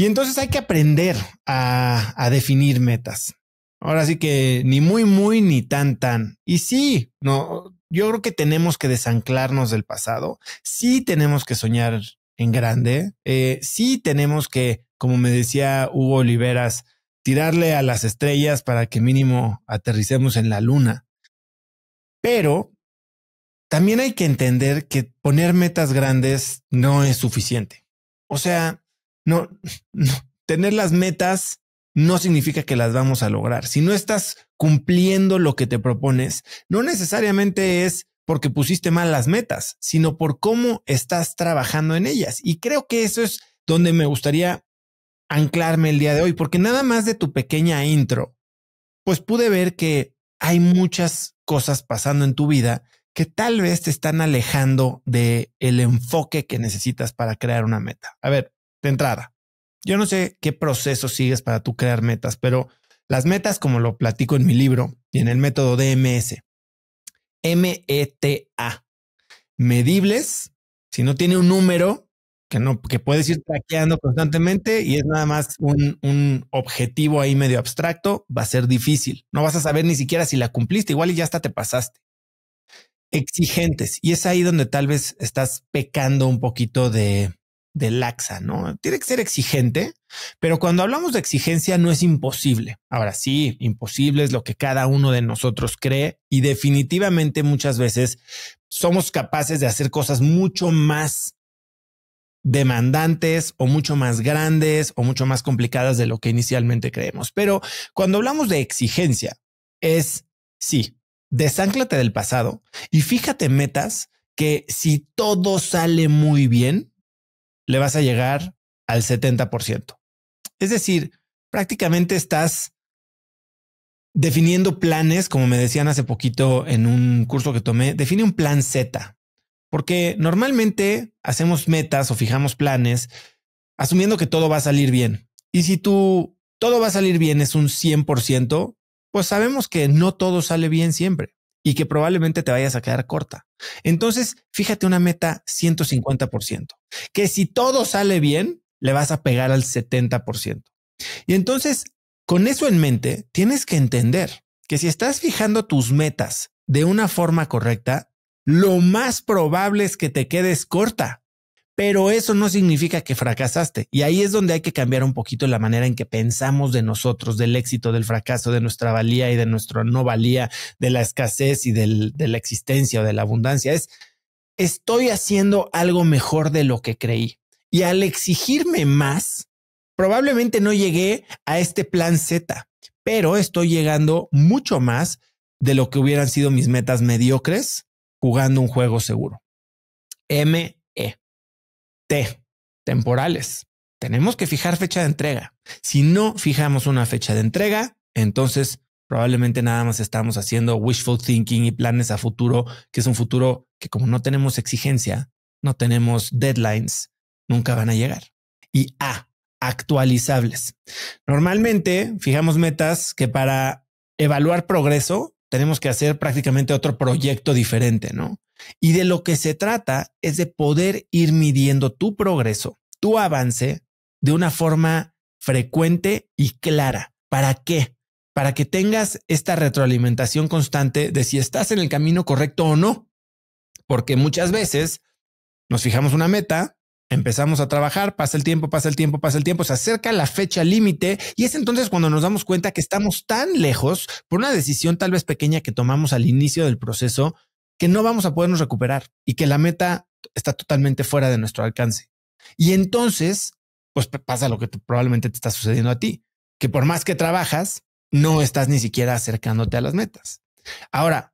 Y entonces hay que aprender a, definir metas. Ahora sí que ni muy, muy, ni tan, tan. Y sí, no, yo creo que tenemos que desanclarnos del pasado. Sí tenemos que soñar en grande. Eh, sí tenemos que, como me decía Hugo Oliveras, tirarle a las estrellas para que mínimo aterricemos en la luna. Pero también hay que entender que poner metas grandes no es suficiente. O sea, no, [laughs] no, tener las metas no significa que las vamos a lograr. Si no estás cumpliendo lo que te propones, no necesariamente es porque pusiste mal las metas, sino por cómo estás trabajando en ellas. Y creo que eso es donde me gustaría anclarme el día de hoy, porque nada más de tu pequeña intro, pues pude ver que hay muchas cosas pasando en tu vida que tal vez te están alejando de el enfoque que necesitas para crear una meta. A ver, de entrada. Yo no sé qué proceso sigues para tú crear metas, pero las metas, como lo platico en mi libro y en el método DMS, M-E-T-A, medibles, si no tiene un número que no, que puedes ir traqueando constantemente y es nada más un, un, objetivo ahí medio abstracto, va a ser difícil. No vas a saber ni siquiera si la cumpliste, igual y ya hasta te pasaste. Exigentes. Y es ahí donde tal vez estás pecando un poquito de, de laxa, ¿no? Tiene que ser exigente, pero cuando hablamos de exigencia no es imposible. Ahora sí, imposible es lo que cada uno de nosotros cree y definitivamente muchas veces somos capaces de hacer cosas mucho más demandantes o mucho más grandes o mucho más complicadas de lo que inicialmente creemos. Pero cuando hablamos de exigencia, es sí, desánclate del pasado y fíjate metas que si todo sale muy bien, le vas a llegar al 70%. Es decir, prácticamente estás definiendo planes, como me decían hace poquito en un curso que tomé, define un plan Z, porque normalmente hacemos metas o fijamos planes asumiendo que todo va a salir bien. Y si tú todo va a salir bien es un 100%, pues sabemos que no todo sale bien siempre y que probablemente te vayas a quedar corta. Entonces, fíjate una meta 150%, que si todo sale bien, le vas a pegar al 70%. Y entonces, con eso en mente, tienes que entender que si estás fijando tus metas de una forma correcta, lo más probable es que te quedes corta pero eso no significa que fracasaste. Y ahí es donde hay que cambiar un poquito la manera en que pensamos de nosotros, del éxito, del fracaso, de nuestra valía y de nuestra no valía, de la escasez y de la existencia o de la abundancia. Es, estoy haciendo algo mejor de lo que creí. Y al exigirme más, probablemente no llegué a este plan Z, pero estoy llegando mucho más de lo que hubieran sido mis metas mediocres jugando un juego seguro. M. E. T, temporales. Tenemos que fijar fecha de entrega. Si no fijamos una fecha de entrega, entonces probablemente nada más estamos haciendo wishful thinking y planes a futuro, que es un futuro que como no tenemos exigencia, no tenemos deadlines, nunca van a llegar. Y A, actualizables. Normalmente fijamos metas que para evaluar progreso tenemos que hacer prácticamente otro proyecto diferente, ¿no? Y de lo que se trata es de poder ir midiendo tu progreso, tu avance, de una forma frecuente y clara. ¿Para qué? Para que tengas esta retroalimentación constante de si estás en el camino correcto o no. Porque muchas veces nos fijamos una meta, empezamos a trabajar, pasa el tiempo, pasa el tiempo, pasa el tiempo, se acerca la fecha límite y es entonces cuando nos damos cuenta que estamos tan lejos por una decisión tal vez pequeña que tomamos al inicio del proceso que no vamos a podernos recuperar y que la meta está totalmente fuera de nuestro alcance. Y entonces, pues pasa lo que probablemente te está sucediendo a ti, que por más que trabajas, no estás ni siquiera acercándote a las metas. Ahora,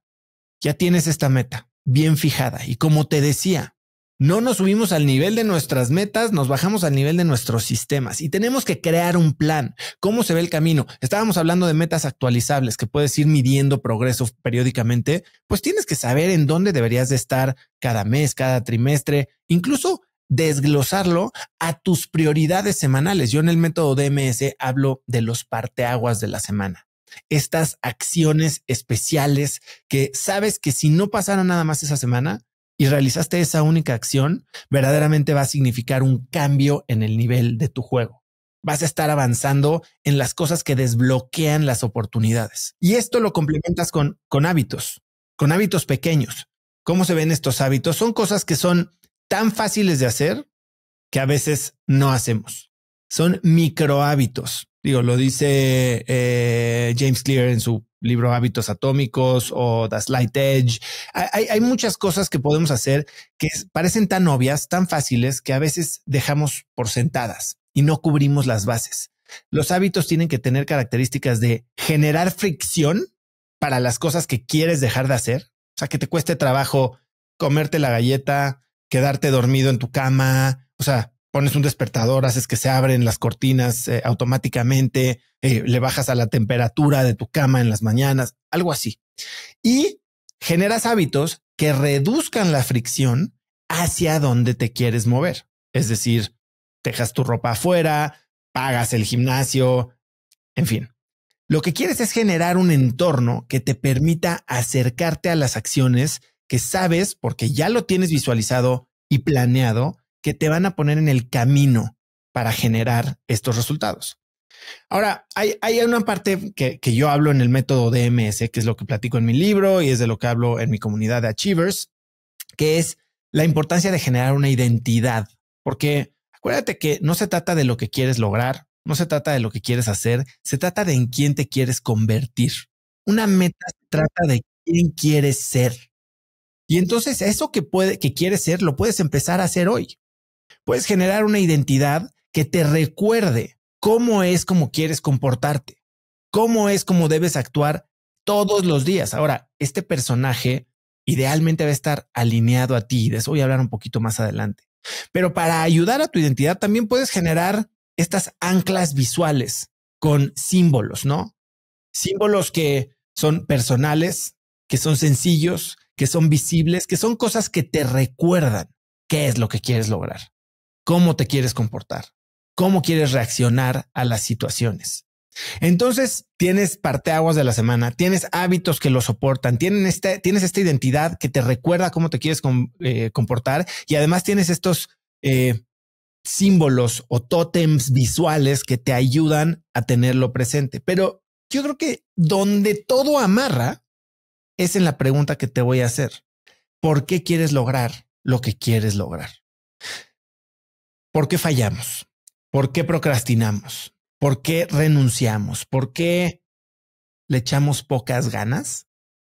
ya tienes esta meta bien fijada y como te decía, no nos subimos al nivel de nuestras metas, nos bajamos al nivel de nuestros sistemas y tenemos que crear un plan. ¿Cómo se ve el camino? Estábamos hablando de metas actualizables que puedes ir midiendo progreso periódicamente. Pues tienes que saber en dónde deberías de estar cada mes, cada trimestre, incluso desglosarlo a tus prioridades semanales. Yo en el método DMS hablo de los parteaguas de la semana estas acciones especiales que sabes que si no pasara nada más esa semana, y realizaste esa única acción, verdaderamente va a significar un cambio en el nivel de tu juego. Vas a estar avanzando en las cosas que desbloquean las oportunidades. Y esto lo complementas con, con hábitos, con hábitos pequeños. ¿Cómo se ven estos hábitos? Son cosas que son tan fáciles de hacer que a veces no hacemos. Son micro hábitos. Digo, lo dice eh, James Clear en su libro Hábitos Atómicos o The Slight Edge. Hay, hay, muchas cosas que podemos hacer que parecen tan obvias, tan fáciles, que a veces dejamos por sentadas y no cubrimos las bases. Los hábitos tienen que tener características de generar fricción para las cosas que quieres dejar de hacer. O sea, que te cueste trabajo comerte la galleta, quedarte dormido en tu cama. O sea, pones un despertador, haces que se abren las cortinas eh, automáticamente, eh, le bajas a la temperatura de tu cama en las mañanas, algo así. Y generas hábitos que reduzcan la fricción hacia donde te quieres mover. Es decir, dejas tu ropa afuera, pagas el gimnasio, en fin. Lo que quieres es generar un entorno que te permita acercarte a las acciones que sabes, porque ya lo tienes visualizado y planeado, que te van a poner en el camino para generar estos resultados. Ahora, hay, una parte que, que, yo hablo en el método DMS, que es lo que platico en mi libro y es de lo que hablo en mi comunidad de Achievers, que es la importancia de generar una identidad, porque acuérdate que no se trata de lo que quieres lograr, no se trata de lo que quieres hacer, se trata de en quién te quieres convertir. Una meta se trata de quién quieres ser. Y entonces eso que puede, que quieres ser, lo puedes empezar a hacer hoy puedes generar una identidad que te recuerde cómo es cómo quieres comportarte, cómo es como debes actuar todos los días. Ahora, este personaje idealmente va a estar alineado a ti. De eso voy a hablar un poquito más adelante. Pero para ayudar a tu identidad también puedes generar estas anclas visuales con símbolos, ¿no? Símbolos que son personales, que son sencillos, que son visibles, que son cosas que te recuerdan qué es lo que quieres lograr cómo te quieres comportar, cómo quieres reaccionar a las situaciones. Entonces, tienes parteaguas de la semana, tienes hábitos que lo soportan, este, tienes esta identidad que te recuerda cómo te quieres eh, comportar y además tienes estos eh, símbolos o tótems visuales que te ayudan a tenerlo presente. Pero yo creo que donde todo amarra es en la pregunta que te voy a hacer. ¿Por qué quieres lograr lo que quieres lograr? ¿Por qué fallamos? ¿Por qué procrastinamos? ¿Por qué renunciamos? ¿Por qué le echamos pocas ganas?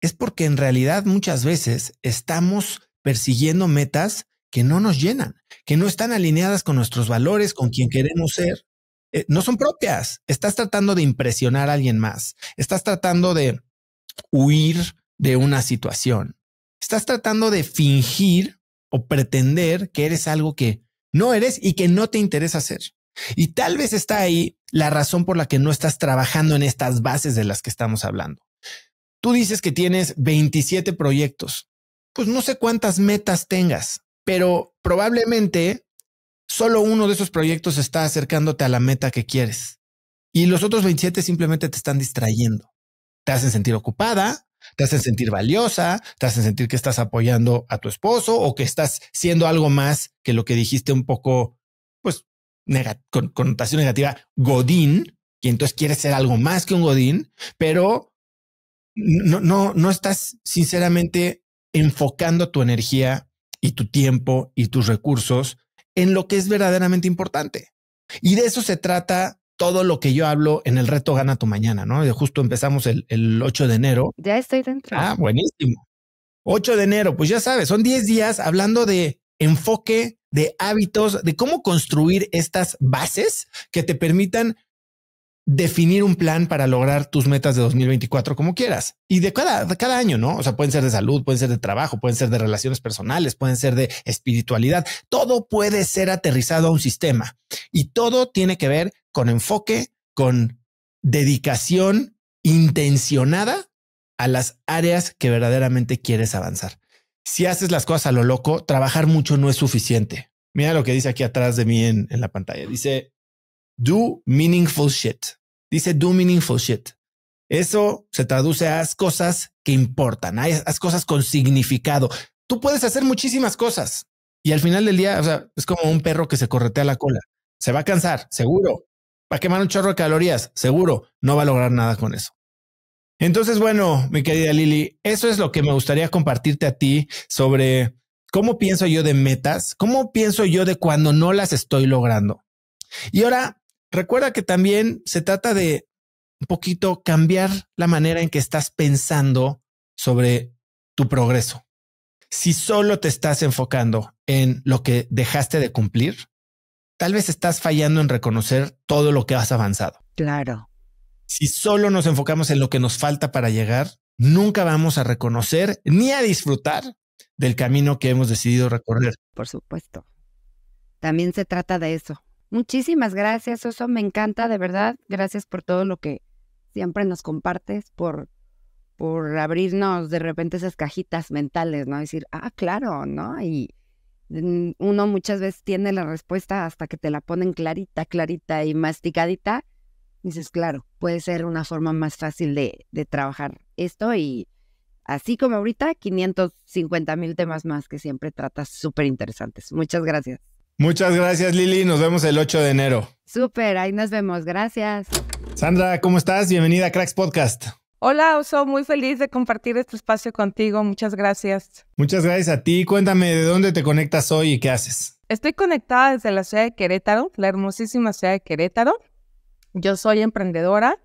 Es porque en realidad muchas veces estamos persiguiendo metas que no nos llenan, que no están alineadas con nuestros valores, con quien queremos ser. Eh, no son propias. Estás tratando de impresionar a alguien más. Estás tratando de huir de una situación. Estás tratando de fingir o pretender que eres algo que no eres y que no te interesa ser. Y tal vez está ahí la razón por la que no estás trabajando en estas bases de las que estamos hablando. Tú dices que tienes 27 proyectos. Pues no sé cuántas metas tengas, pero probablemente solo uno de esos proyectos está acercándote a la meta que quieres. Y los otros 27 simplemente te están distrayendo. Te hacen sentir ocupada, te hacen sentir valiosa, te hacen sentir que estás apoyando a tu esposo o que estás siendo algo más que lo que dijiste un poco, pues, con connotación negativa, Godín, y entonces quieres ser algo más que un Godín, pero no, no, no estás sinceramente enfocando tu energía y tu tiempo y tus recursos en lo que es verdaderamente importante. Y de eso se trata todo lo que yo hablo en el reto Gana tu Mañana, ¿no? justo empezamos el, 8 de enero. Ya estoy dentro. Ah, buenísimo. 8 de enero, pues ya sabes, son 10 días hablando de enfoque, de hábitos, de cómo construir estas bases que te permitan definir un plan para lograr tus metas de 2024 como quieras y de cada, de cada año, ¿no? O sea, pueden ser de salud, pueden ser de trabajo, pueden ser de relaciones personales, pueden ser de espiritualidad. Todo puede ser aterrizado a un sistema y todo tiene que ver con enfoque, con dedicación intencionada a las áreas que verdaderamente quieres avanzar. Si haces las cosas a lo loco, trabajar mucho no es suficiente. Mira lo que dice aquí atrás de mí en, la pantalla. Dice, do meaningful shit. Dice, do meaningful shit. Eso se traduce a haz cosas que importan, haz, cosas con significado. Tú puedes hacer muchísimas cosas y al final del día, o sea, es como un perro que se corretea la cola. Se va a cansar, seguro, Va a quemar un chorro de calorías, seguro, no va a lograr nada con eso. Entonces, bueno, mi querida Lili, eso es lo que me gustaría compartirte a ti sobre cómo pienso yo de metas, cómo pienso yo de cuando no las estoy logrando. Y ahora, recuerda que también se trata de un poquito cambiar la manera en que estás pensando sobre tu progreso. Si solo te estás enfocando en lo que dejaste de cumplir, tal vez estás fallando en reconocer todo lo que has avanzado. Claro. Si solo nos enfocamos en lo que nos falta para llegar, nunca vamos a reconocer ni a disfrutar del camino que hemos decidido recorrer. Por supuesto. También se trata de eso. Muchísimas gracias, eso Me encanta, de verdad. Gracias por todo lo que siempre nos compartes, por, por abrirnos de repente esas cajitas mentales, ¿no? Decir, ah, claro, ¿no? Y, Mm, uno muchas veces tiene la respuesta hasta que te la ponen clarita, clarita y masticadita. dices, claro, puede ser una forma más fácil de, de trabajar esto y así como ahorita, 550 mil temas más que siempre tratas súper interesantes. Muchas gracias. Muchas gracias Lili, nos vemos el 8 de enero. Súper, ahí nos vemos, gracias. Sandra, ¿cómo estás? Bienvenida a Cracks Podcast. Hola, Oso, muy feliz de compartir este espacio contigo. Muchas gracias. Muchas gracias a ti. Cuéntame de dónde te conectas hoy y qué haces. Estoy conectada desde la ciudad de Querétaro, la hermosísima ciudad de Querétaro. Yo soy emprendedora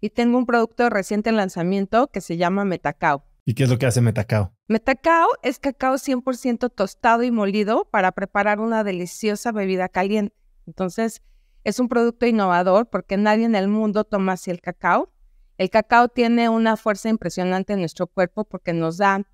y tengo un producto reciente en lanzamiento que se llama Metacao. ¿Y qué es lo que hace Metacao? Metacao es cacao 100% tostado y molido para preparar una deliciosa bebida caliente. Entonces, es un producto innovador porque nadie en el mundo toma así el cacao el cacao tiene una fuerza impresionante en nuestro cuerpo porque nos da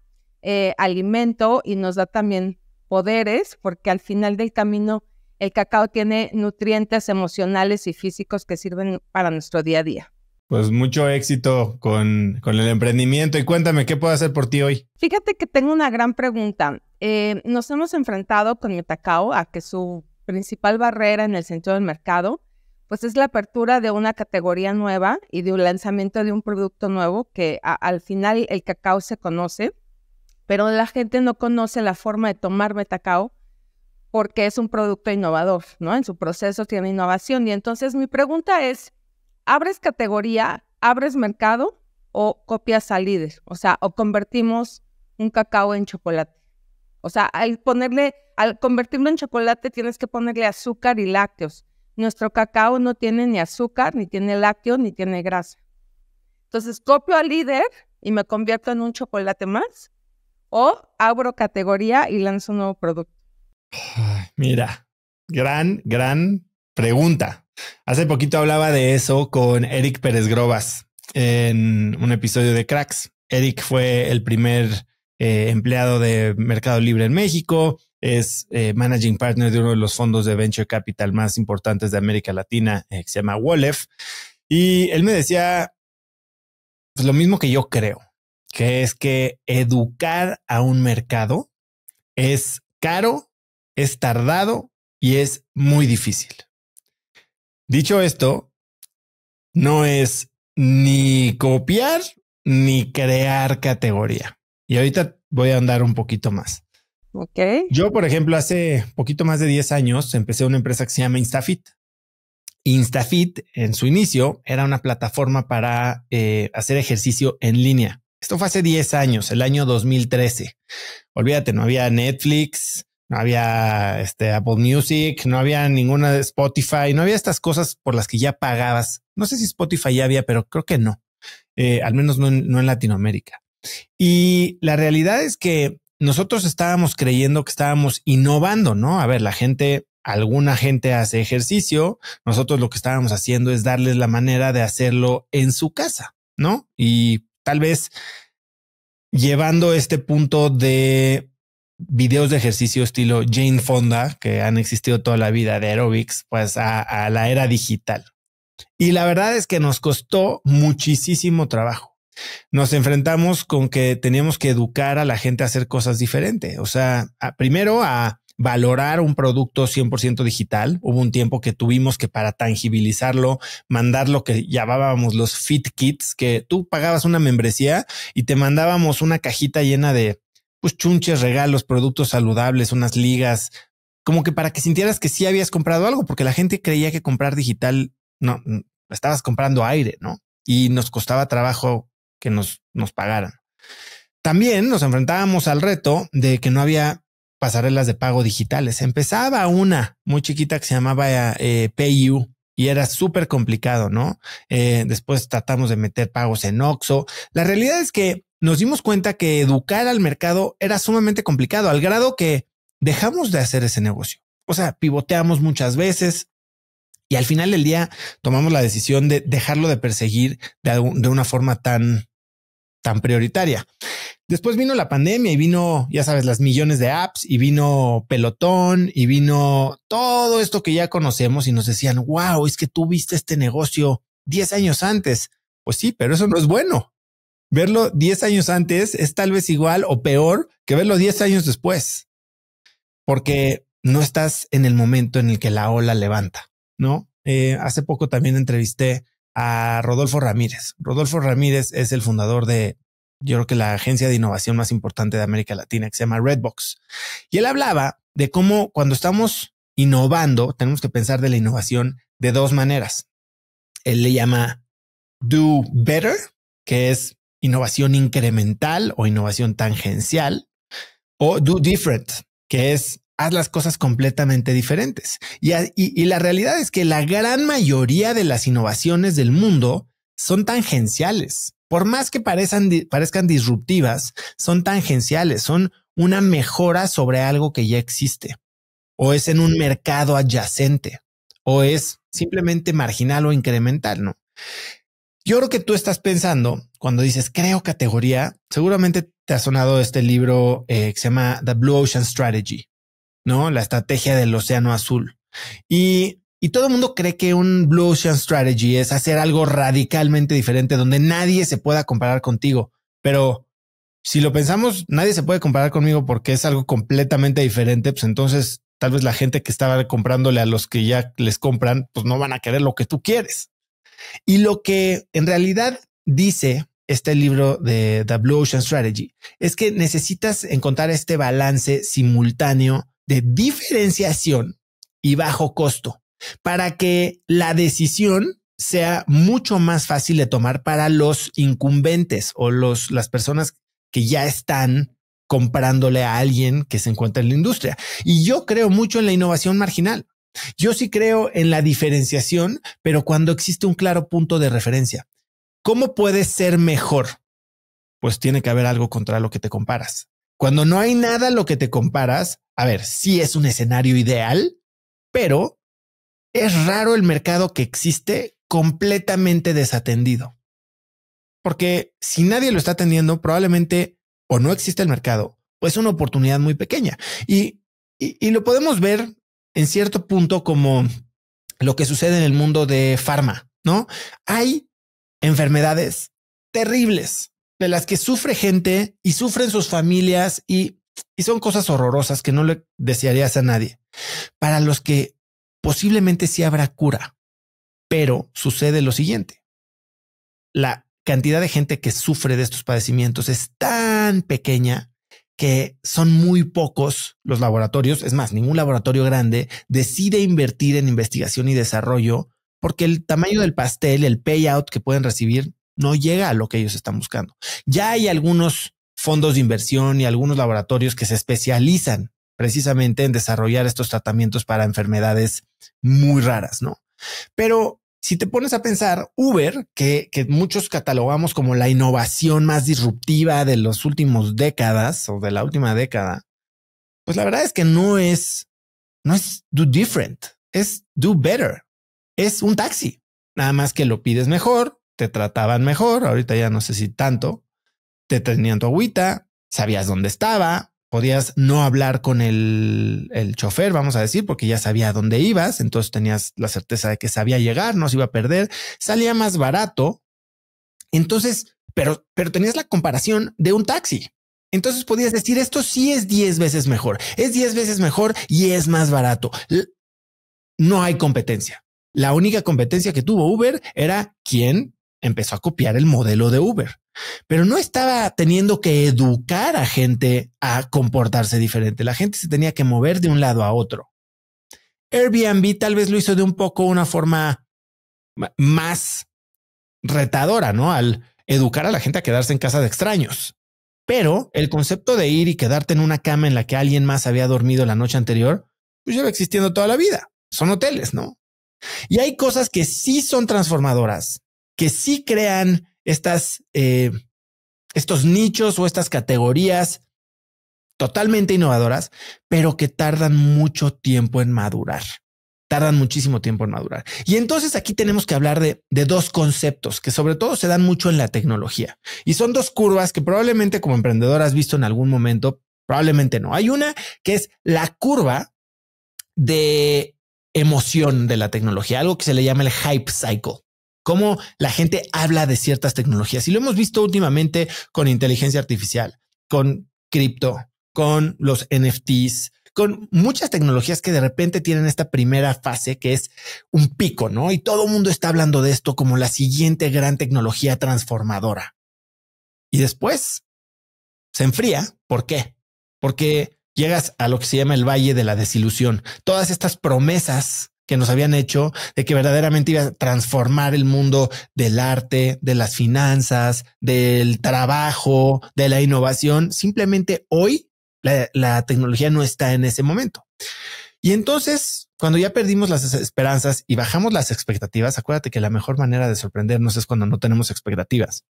eh, alimento y nos da también poderes, porque al final del camino el cacao tiene nutrientes emocionales y físicos que sirven para nuestro día a día. Pues mucho éxito con, el emprendimiento y cuéntame, ¿qué puedo hacer por ti hoy? Fíjate que tengo una gran pregunta. Eh, nos hemos enfrentado con el cacao a que su principal barrera en el centro del mercado pues es la apertura de una categoría nueva y de un lanzamiento de un producto nuevo que al final el cacao se conoce, pero la gente no conoce la forma de tomar metacao porque es un producto innovador, ¿no? En su proceso tiene innovación. Y entonces mi pregunta es, ¿abres categoría, abres mercado o copias al O sea, o convertimos un cacao en chocolate. O sea, al ponerle, al convertirlo en chocolate tienes que ponerle azúcar y lácteos. Nuestro cacao no tiene ni azúcar, ni tiene lácteo, ni tiene grasa. Entonces copio al líder y me convierto en un chocolate más o abro categoría y lanzo un nuevo producto. Mira, gran, gran pregunta. Hace poquito hablaba de eso con Eric Pérez Grobas en un episodio de Cracks. Eric fue el primer eh, empleado de Mercado Libre en México es eh, managing partner de uno de los fondos de venture capital más importantes de América Latina, eh, se llama Wolf. Y él me decía pues, lo mismo que yo creo, que es que educar a un mercado es caro, es tardado y es muy difícil. Dicho esto, no es ni copiar ni crear categoría. Y ahorita voy a andar un poquito más. Ok. Yo, por ejemplo, hace poquito más de 10 años empecé una empresa que se llama Instafit. Instafit, en su inicio, era una plataforma para eh, hacer ejercicio en línea. Esto fue hace 10 años, el año 2013. Olvídate, no había Netflix, no había este, Apple Music, no había ninguna de Spotify, no había estas cosas por las que ya pagabas. No sé si Spotify ya había, pero creo que no. Eh, al menos no en Latinoamérica. Y la realidad es que nosotros estábamos creyendo que estábamos innovando, ¿no? A ver, la gente, alguna gente hace ejercicio, nosotros lo que estábamos haciendo es darles la manera de hacerlo en su casa, ¿no? Y tal vez llevando este punto de videos de ejercicio estilo Jane Fonda, que han existido toda la vida de aerobics, pues a, la era digital. Y la verdad es que nos costó muchísimo trabajo nos enfrentamos con que teníamos que educar a la gente a hacer cosas diferentes. O sea, primero a valorar un producto 100% digital. Hubo un tiempo que tuvimos que para tangibilizarlo, mandar lo que llamábamos los fit kits, que tú pagabas una membresía y te mandábamos una cajita llena de pues chunches, regalos, productos saludables, unas ligas, como que para que sintieras que sí habías comprado algo, porque la gente creía que comprar digital, no, estabas comprando aire, ¿no? Y nos costaba trabajo que nos, nos pagaran. También nos enfrentábamos al reto de que no había pasarelas de pago digitales. Empezaba una muy chiquita que se llamaba eh, PayU, y era súper complicado, ¿no? Eh, después tratamos de meter pagos en Oxo. La realidad es que nos dimos cuenta que educar al mercado era sumamente complicado, al grado que dejamos de hacer ese negocio. O sea, pivoteamos muchas veces y al final del día tomamos la decisión de dejarlo de perseguir de una forma tan tan prioritaria. Después vino la pandemia y vino, ya sabes, las millones de apps y vino Pelotón y vino todo esto que ya conocemos y nos decían, wow, es que tú viste este negocio 10 años antes. Pues sí, pero eso no es bueno. Verlo 10 años antes es tal vez igual o peor que verlo 10 años después, porque no estás en el momento en el que la ola levanta, ¿no? Eh, hace poco también entrevisté a Rodolfo Ramírez. Rodolfo Ramírez es el fundador de, yo creo que la agencia de innovación más importante de América Latina, que se llama Redbox. Y él hablaba de cómo cuando estamos innovando, tenemos que pensar de la innovación de dos maneras. Él le llama do better, que es innovación incremental o innovación tangencial, o do different, que es haz las cosas completamente diferentes. Y, la realidad es que la gran mayoría de las innovaciones del mundo son tangenciales. Por más que parezcan, disruptivas, son tangenciales, son una mejora sobre algo que ya existe, o es en un mercado adyacente, o es simplemente marginal o incremental, ¿no? Yo creo que tú estás pensando, cuando dices creo categoría, seguramente te ha sonado este libro eh, que se llama The Blue Ocean Strategy ¿no? La estrategia del océano azul. Y, y todo el mundo cree que un Blue Ocean Strategy es hacer algo radicalmente diferente donde nadie se pueda comparar contigo. Pero si lo pensamos, nadie se puede comparar conmigo porque es algo completamente diferente, pues entonces tal vez la gente que estaba comprándole a los que ya les compran, pues no van a querer lo que tú quieres. Y lo que en realidad dice este libro de The Blue Ocean Strategy es que necesitas encontrar este balance simultáneo de diferenciación y bajo costo para que la decisión sea mucho más fácil de tomar para los incumbentes o los, las personas que ya están comprándole a alguien que se encuentra en la industria. Y yo creo mucho en la innovación marginal. Yo sí creo en la diferenciación, pero cuando existe un claro punto de referencia. ¿Cómo puedes ser mejor? Pues tiene que haber algo contra lo que te comparas. Cuando no hay nada lo que te comparas, a ver, sí es un escenario ideal, pero es raro el mercado que existe completamente desatendido. Porque si nadie lo está atendiendo, probablemente o no existe el mercado, o es una oportunidad muy pequeña. Y, y lo podemos ver en cierto punto como lo que sucede en el mundo de farma, ¿no? Hay enfermedades terribles de las que sufre gente y sufren sus familias y, son cosas horrorosas que no le desearías a nadie, para los que posiblemente sí habrá cura. Pero sucede lo siguiente. La cantidad de gente que sufre de estos padecimientos es tan pequeña que son muy pocos los laboratorios, es más, ningún laboratorio grande decide invertir en investigación y desarrollo porque el tamaño del pastel, el payout que pueden recibir no llega a lo que ellos están buscando. Ya hay algunos fondos de inversión y algunos laboratorios que se especializan precisamente en desarrollar estos tratamientos para enfermedades muy raras, ¿no? Pero si te pones a pensar, Uber, que, muchos catalogamos como la innovación más disruptiva de los últimos décadas o de la última década, pues la verdad es que no es, no es do different, es do better. Es un taxi, nada más que lo pides mejor, te trataban mejor, ahorita ya no sé si tanto, te tenían tu agüita, sabías dónde estaba, podías no hablar con el, chofer, vamos a decir, porque ya sabía dónde ibas, entonces tenías la certeza de que sabía llegar, no se iba a perder, salía más barato. Entonces, pero, pero tenías la comparación de un taxi. Entonces podías decir, esto sí es 10 veces mejor, es 10 veces mejor y es más barato. No hay competencia. La única competencia que tuvo Uber era quién empezó a copiar el modelo de Uber, pero no estaba teniendo que educar a gente a comportarse diferente. La gente se tenía que mover de un lado a otro. Airbnb tal vez lo hizo de un poco una forma más retadora, ¿no? Al educar a la gente a quedarse en casa de extraños. Pero el concepto de ir y quedarte en una cama en la que alguien más había dormido la noche anterior, pues lleva existiendo toda la vida. Son hoteles, ¿no? Y hay cosas que sí son transformadoras, que sí crean estas, eh, estos nichos o estas categorías totalmente innovadoras, pero que tardan mucho tiempo en madurar. Tardan muchísimo tiempo en madurar. Y entonces aquí tenemos que hablar de, de, dos conceptos que sobre todo se dan mucho en la tecnología. Y son dos curvas que probablemente como emprendedor has visto en algún momento, probablemente no. Hay una que es la curva de emoción de la tecnología, algo que se le llama el hype cycle cómo la gente habla de ciertas tecnologías. Y lo hemos visto últimamente con inteligencia artificial, con cripto, con los NFTs, con muchas tecnologías que de repente tienen esta primera fase que es un pico, ¿no? Y todo el mundo está hablando de esto como la siguiente gran tecnología transformadora. Y después se enfría. ¿Por qué? Porque llegas a lo que se llama el valle de la desilusión. Todas estas promesas que nos habían hecho de que verdaderamente iba a transformar el mundo del arte, de las finanzas, del trabajo, de la innovación. Simplemente hoy la, tecnología no está en ese momento. Y entonces, cuando ya perdimos las esperanzas y bajamos las expectativas, acuérdate que la mejor manera de sorprendernos es cuando no tenemos expectativas.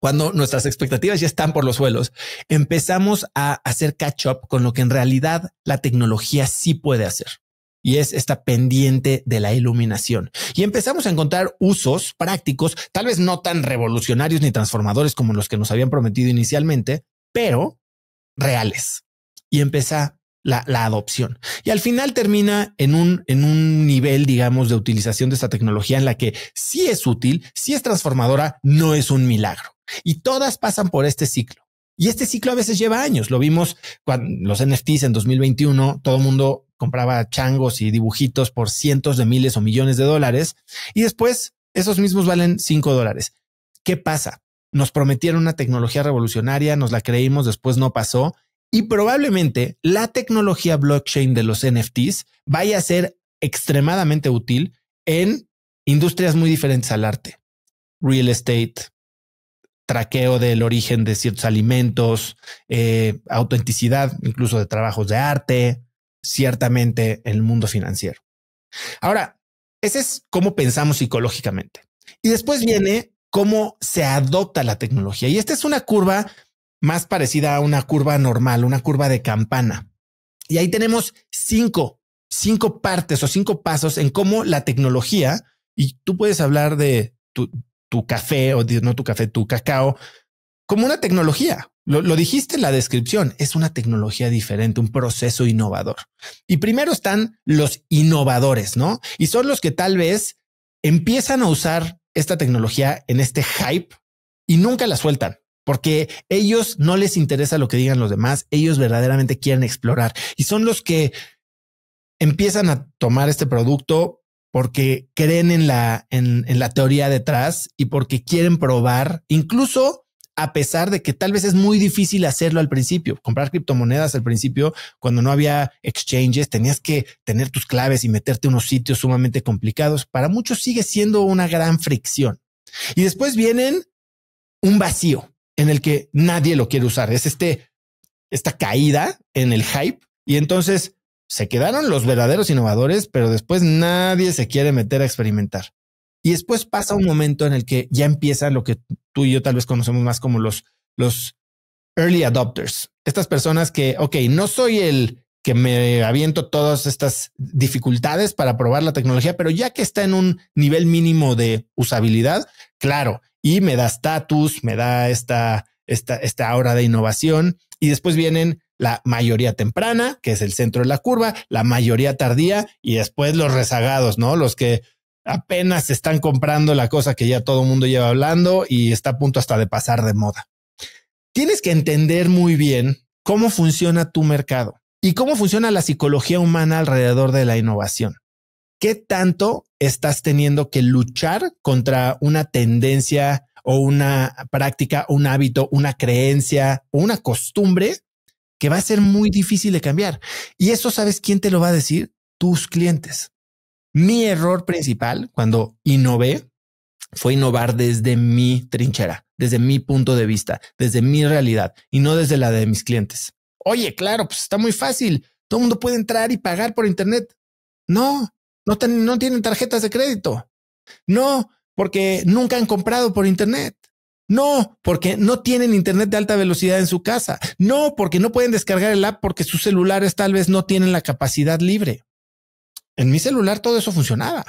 Cuando nuestras expectativas ya están por los suelos, empezamos a hacer catch up con lo que en realidad la tecnología sí puede hacer y es esta pendiente de la iluminación. Y empezamos a encontrar usos prácticos, tal vez no tan revolucionarios ni transformadores como los que nos habían prometido inicialmente, pero reales. Y empieza la, adopción. Y al final termina en un, en un nivel, digamos, de utilización de esta tecnología en la que sí es útil, si es transformadora, no es un milagro. Y todas pasan por este ciclo. Y este ciclo a veces lleva años. Lo vimos cuando los NFTs en 2021, todo el mundo compraba changos y dibujitos por cientos de miles o millones de dólares. Y después esos mismos valen cinco dólares. ¿Qué pasa? Nos prometieron una tecnología revolucionaria, nos la creímos, después no pasó. Y probablemente la tecnología blockchain de los NFTs vaya a ser extremadamente útil en industrias muy diferentes al arte. Real estate, traqueo del origen de ciertos alimentos, eh, autenticidad incluso de trabajos de arte, ciertamente el mundo financiero. Ahora, ese es cómo pensamos psicológicamente. Y después viene cómo se adopta la tecnología. Y esta es una curva más parecida a una curva normal, una curva de campana. Y ahí tenemos cinco, cinco partes o cinco pasos en cómo la tecnología, y tú puedes hablar de tu, tu café, o no tu café, tu cacao, como una tecnología. Lo, dijiste en la descripción, es una tecnología diferente, un proceso innovador. Y primero están los innovadores, ¿no? Y son los que tal vez empiezan a usar esta tecnología en este hype y nunca la sueltan. Porque ellos no les interesa lo que digan los demás, ellos verdaderamente quieren explorar y son los que empiezan a tomar este producto porque creen en la, en, la teoría detrás y porque quieren probar, incluso a pesar de que tal vez es muy difícil hacerlo al principio. Comprar criptomonedas al principio, cuando no había exchanges, tenías que tener tus claves y meterte en unos sitios sumamente complicados. Para muchos sigue siendo una gran fricción. Y después vienen un vacío en el que nadie lo quiere usar. Es este, esta caída en el hype. Y entonces se quedaron los verdaderos innovadores, pero después nadie se quiere meter a experimentar. Y después pasa un momento en el que ya empieza lo que tú y yo tal vez conocemos más como los, los early adopters. Estas personas que, ok, no soy el que me aviento todas estas dificultades para probar la tecnología, pero ya que está en un nivel mínimo de usabilidad, claro, y me da status, me da esta, esta, esta aura de innovación. Y después vienen la mayoría temprana, que es el centro de la curva, la mayoría tardía y después los rezagados, ¿no? Los que apenas están comprando la cosa que ya todo el mundo lleva hablando y está a punto hasta de pasar de moda. Tienes que entender muy bien cómo funciona tu mercado y cómo funciona la psicología humana alrededor de la innovación. ¿Qué tanto estás teniendo que luchar contra una tendencia o una práctica, un hábito, una creencia o una costumbre que va a ser muy difícil de cambiar. Y eso, ¿sabes quién te lo va a decir? Tus clientes. Mi error principal cuando innové fue innovar desde mi trinchera, desde mi punto de vista, desde mi realidad y no desde la de mis clientes. Oye, claro, pues está muy fácil. Todo el mundo puede entrar y pagar por Internet. No, no, no tienen tarjetas de crédito. No, porque nunca han comprado por Internet. No, porque no tienen internet de alta velocidad en su casa. No, porque no pueden descargar el app porque sus celulares tal vez no tienen la capacidad libre. En mi celular todo eso funcionaba,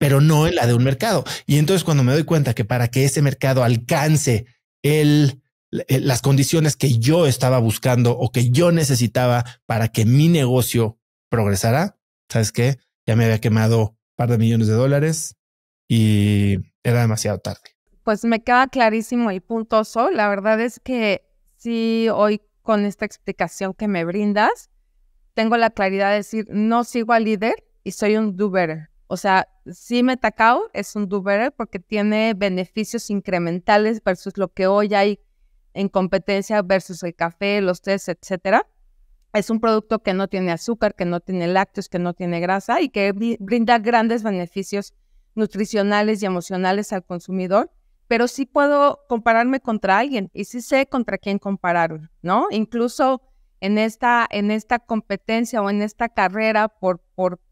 pero no en la de un mercado. Y entonces cuando me doy cuenta que para que ese mercado alcance el, eh, las condiciones que yo estaba buscando o que yo necesitaba para que mi negocio progresara, ¿sabes qué? Ya me había quemado un par de millones de dólares y era demasiado tarde pues me queda clarísimo y puntoso. La verdad es que sí, hoy con esta explicación que me brindas, tengo la claridad de decir, no sigo al líder y soy un do O sea, sí tacao es un do porque tiene beneficios incrementales versus lo que hoy hay en competencia versus el café, los tés, etcétera. Es un producto que no tiene azúcar, que no tiene lácteos, que no tiene grasa y que brinda grandes beneficios nutricionales y emocionales al consumidor pero sí puedo compararme contra alguien y sí sé contra quién comparar, ¿no? Incluso en esta, en esta competencia o en esta carrera por,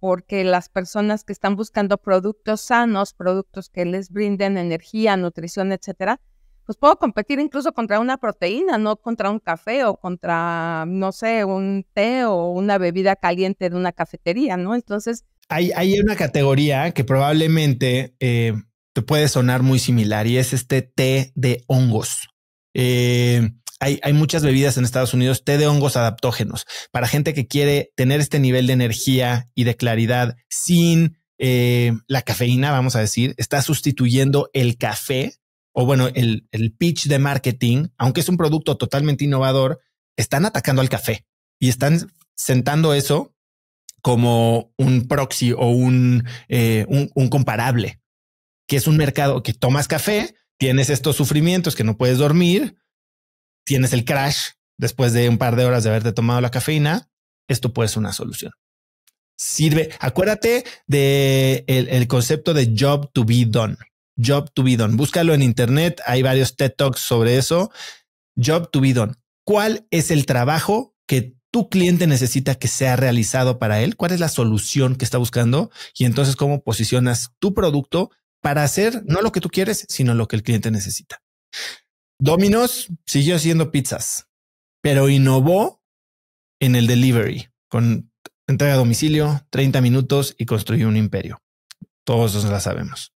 porque las personas que están buscando productos sanos, productos que les brinden energía, nutrición, etcétera, pues puedo competir incluso contra una proteína, no contra un café o contra, no sé, un té o una bebida caliente de una cafetería, ¿no? Entonces... Hay, hay una categoría que probablemente... Eh, te puede sonar muy similar y es este té de hongos. Eh, hay, muchas bebidas en Estados Unidos, té de hongos adaptógenos, para gente que quiere tener este nivel de energía y de claridad sin eh, la cafeína, vamos a decir, está sustituyendo el café o bueno, el, pitch de marketing, aunque es un producto totalmente innovador, están atacando al café y están sentando eso como un proxy o un, eh, un, comparable que es un mercado que tomas café, tienes estos sufrimientos que no puedes dormir, tienes el crash después de un par de horas de haberte tomado la cafeína, esto puede ser una solución. Sirve, acuérdate de el, concepto de job to be done. Job to be done. Búscalo en internet, hay varios TED Talks sobre eso. Job to be done. ¿Cuál es el trabajo que tu cliente necesita que sea realizado para él? ¿Cuál es la solución que está buscando? Y entonces, ¿cómo posicionas tu producto para hacer no lo que tú quieres, sino lo que el cliente necesita. Domino's siguió haciendo pizzas, pero innovó en el delivery con entrega a domicilio, 30 minutos y construyó un imperio. Todos nos la sabemos.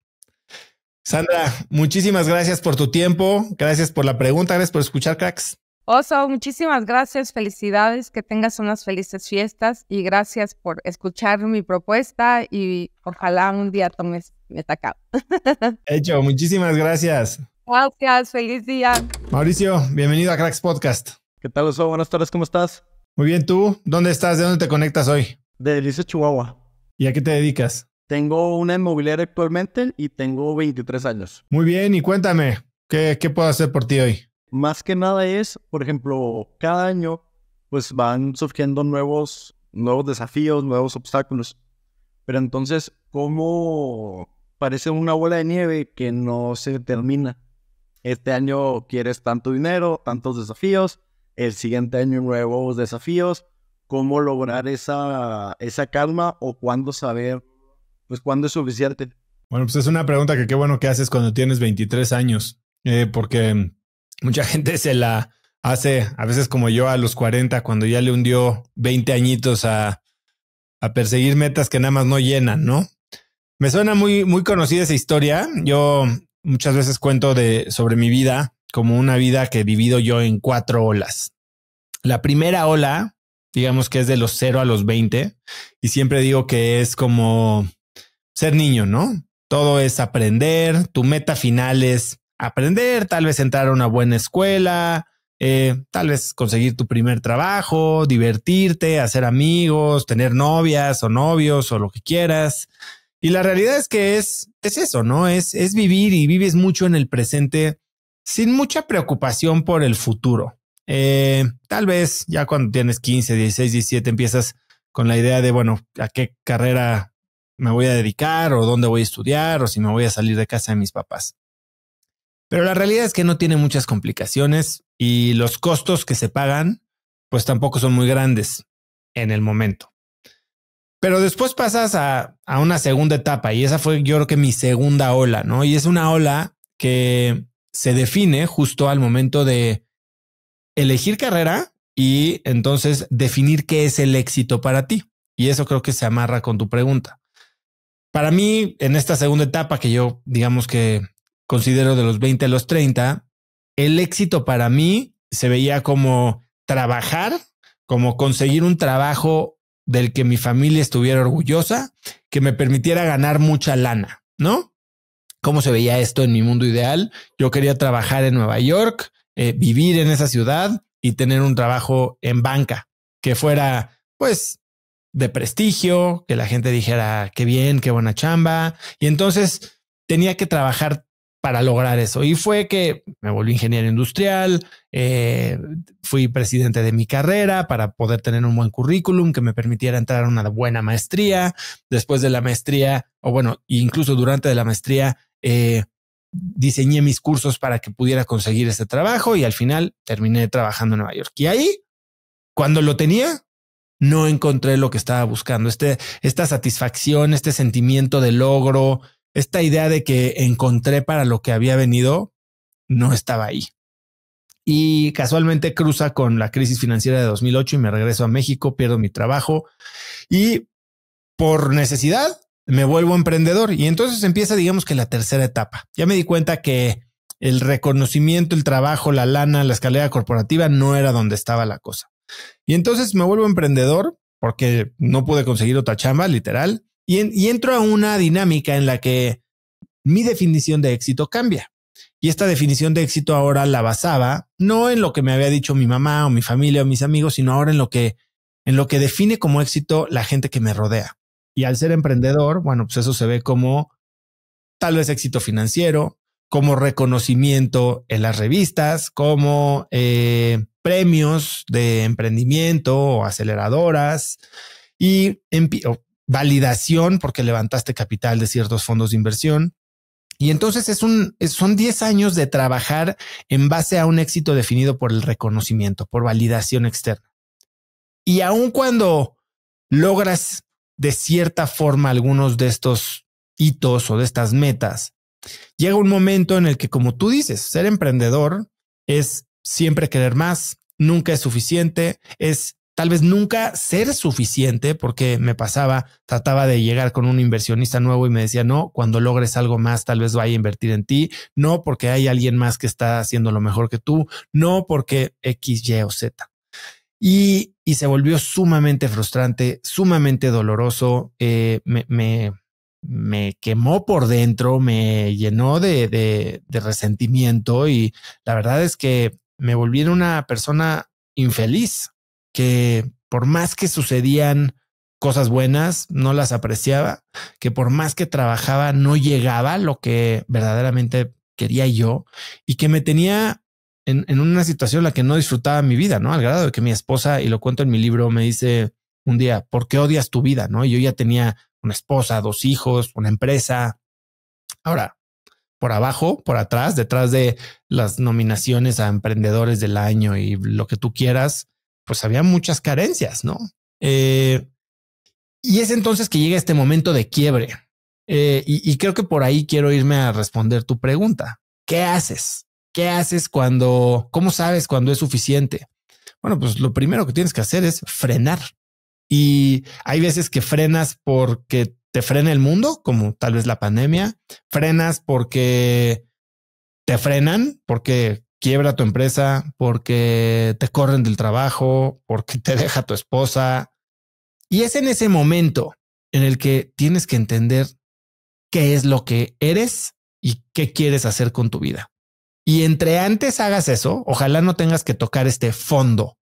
Sandra, muchísimas gracias por tu tiempo, gracias por la pregunta, gracias por escuchar, cracks. Oso, muchísimas gracias, felicidades, que tengas unas felices fiestas y gracias por escuchar mi propuesta y ojalá un día tomes acabado. [laughs] Hecho, muchísimas gracias. Gracias, feliz día. Mauricio, bienvenido a Cracks Podcast. ¿Qué tal, Oso? Buenas tardes, ¿cómo estás? Muy bien, ¿tú? ¿Dónde estás? ¿De dónde te conectas hoy? De Delicia, Chihuahua. ¿Y a qué te dedicas? Tengo una inmobiliaria actualmente y tengo 23 años. Muy bien, y cuéntame, qué puedo hacer por ti hoy? Más que nada es, por ejemplo, cada año pues van surgiendo nuevos, nuevos desafíos, nuevos obstáculos. Pero entonces, ¿cómo parece una bola de nieve que no se termina? Este año quieres tanto dinero, tantos desafíos, el siguiente año nuevos desafíos, cómo lograr esa, esa calma o cuándo saber, pues cuándo es suficiente. Bueno, pues es una pregunta que qué bueno que haces cuando tienes 23 años, eh, porque Mucha gente se la hace, a veces como yo a los 40, cuando ya le hundió 20 añitos a, perseguir metas que nada más no llenan, ¿no? Me suena muy, muy conocida esa historia. Yo muchas veces cuento de, sobre mi vida como una vida que he vivido yo en cuatro olas. La primera ola, digamos que es de los 0 a los 20, y siempre digo que es como ser niño, ¿no? Todo es aprender, tu meta final es aprender, tal vez entrar a una buena escuela, eh, tal vez conseguir tu primer trabajo, divertirte, hacer amigos, tener novias o novios o lo que quieras. Y la realidad es que es, es eso, ¿no? Es, es vivir y vives mucho en el presente sin mucha preocupación por el futuro. Eh, tal vez ya cuando tienes 15, 16, 17 empiezas con la idea de, bueno, a qué carrera me voy a dedicar o dónde voy a estudiar o si me voy a salir de casa de mis papás. Pero la realidad es que no tiene muchas complicaciones y los costos que se pagan, pues tampoco son muy grandes en el momento. Pero después pasas a, una segunda etapa y esa fue yo creo que mi segunda ola, ¿no? Y es una ola que se define justo al momento de elegir carrera y entonces definir qué es el éxito para ti. Y eso creo que se amarra con tu pregunta. Para mí, en esta segunda etapa que yo, digamos que considero de los 20 a los 30, el éxito para mí se veía como trabajar, como conseguir un trabajo del que mi familia estuviera orgullosa, que me permitiera ganar mucha lana, ¿no? ¿Cómo se veía esto en mi mundo ideal? Yo quería trabajar en Nueva York, eh, vivir en esa ciudad y tener un trabajo en banca que fuera, pues, de prestigio, que la gente dijera, qué bien, qué buena chamba. Y entonces tenía que trabajar para lograr eso. Y fue que me volví ingeniero industrial, eh, fui presidente de mi carrera para poder tener un buen currículum que me permitiera entrar a una buena maestría. Después de la maestría, o bueno, incluso durante la maestría, eh, diseñé mis cursos para que pudiera conseguir ese trabajo y al final terminé trabajando en Nueva York. Y ahí, cuando lo tenía, no encontré lo que estaba buscando, este, esta satisfacción, este sentimiento de logro, esta idea de que encontré para lo que había venido no estaba ahí. Y casualmente cruza con la crisis financiera de 2008 y me regreso a México, pierdo mi trabajo y por necesidad me vuelvo emprendedor. Y entonces empieza, digamos que la tercera etapa. Ya me di cuenta que el reconocimiento, el trabajo, la lana, la escalera corporativa no era donde estaba la cosa. Y entonces me vuelvo emprendedor porque no pude conseguir otra chamba, literal. Y, entro a una dinámica en la que mi definición de éxito cambia. Y esta definición de éxito ahora la basaba no en lo que me había dicho mi mamá o mi familia o mis amigos, sino ahora en lo que en lo que define como éxito la gente que me rodea. Y al ser emprendedor, bueno, pues eso se ve como tal vez éxito financiero, como reconocimiento en las revistas, como eh, premios de emprendimiento o aceleradoras. Y validación porque levantaste capital de ciertos fondos de inversión. Y entonces es un, son 10 años de trabajar en base a un éxito definido por el reconocimiento, por validación externa. Y aun cuando logras de cierta forma algunos de estos hitos o de estas metas, llega un momento en el que, como tú dices, ser emprendedor es siempre querer más, nunca es suficiente, es tal vez nunca ser suficiente, porque me pasaba, trataba de llegar con un inversionista nuevo y me decía, no, cuando logres algo más, tal vez vaya a invertir en ti, no porque hay alguien más que está haciendo lo mejor que tú, no porque X, Y o Z. Y, se volvió sumamente frustrante, sumamente doloroso, eh, me, me, me, quemó por dentro, me llenó de, de, de resentimiento y la verdad es que me volví una persona infeliz que por más que sucedían cosas buenas, no las apreciaba, que por más que trabajaba, no llegaba lo que verdaderamente quería yo y que me tenía en, una situación en la que no disfrutaba mi vida, ¿no? Al grado de que mi esposa, y lo cuento en mi libro, me dice un día, ¿por qué odias tu vida? ¿No? yo ya tenía una esposa, dos hijos, una empresa. Ahora, por abajo, por atrás, detrás de las nominaciones a emprendedores del año y lo que tú quieras, pues había muchas carencias, ¿no? Eh, y es entonces que llega este momento de quiebre. Eh, y, y, creo que por ahí quiero irme a responder tu pregunta. ¿Qué haces? ¿Qué haces cuando, cómo sabes cuando es suficiente? Bueno, pues lo primero que tienes que hacer es frenar. Y hay veces que frenas porque te frena el mundo, como tal vez la pandemia, frenas porque te frenan, porque quiebra tu empresa, porque te corren del trabajo, porque te [laughs] deja tu esposa. Y es en ese momento en el que tienes que entender qué es lo que eres y qué quieres hacer con tu vida. Y entre antes hagas eso, ojalá no tengas que tocar este fondo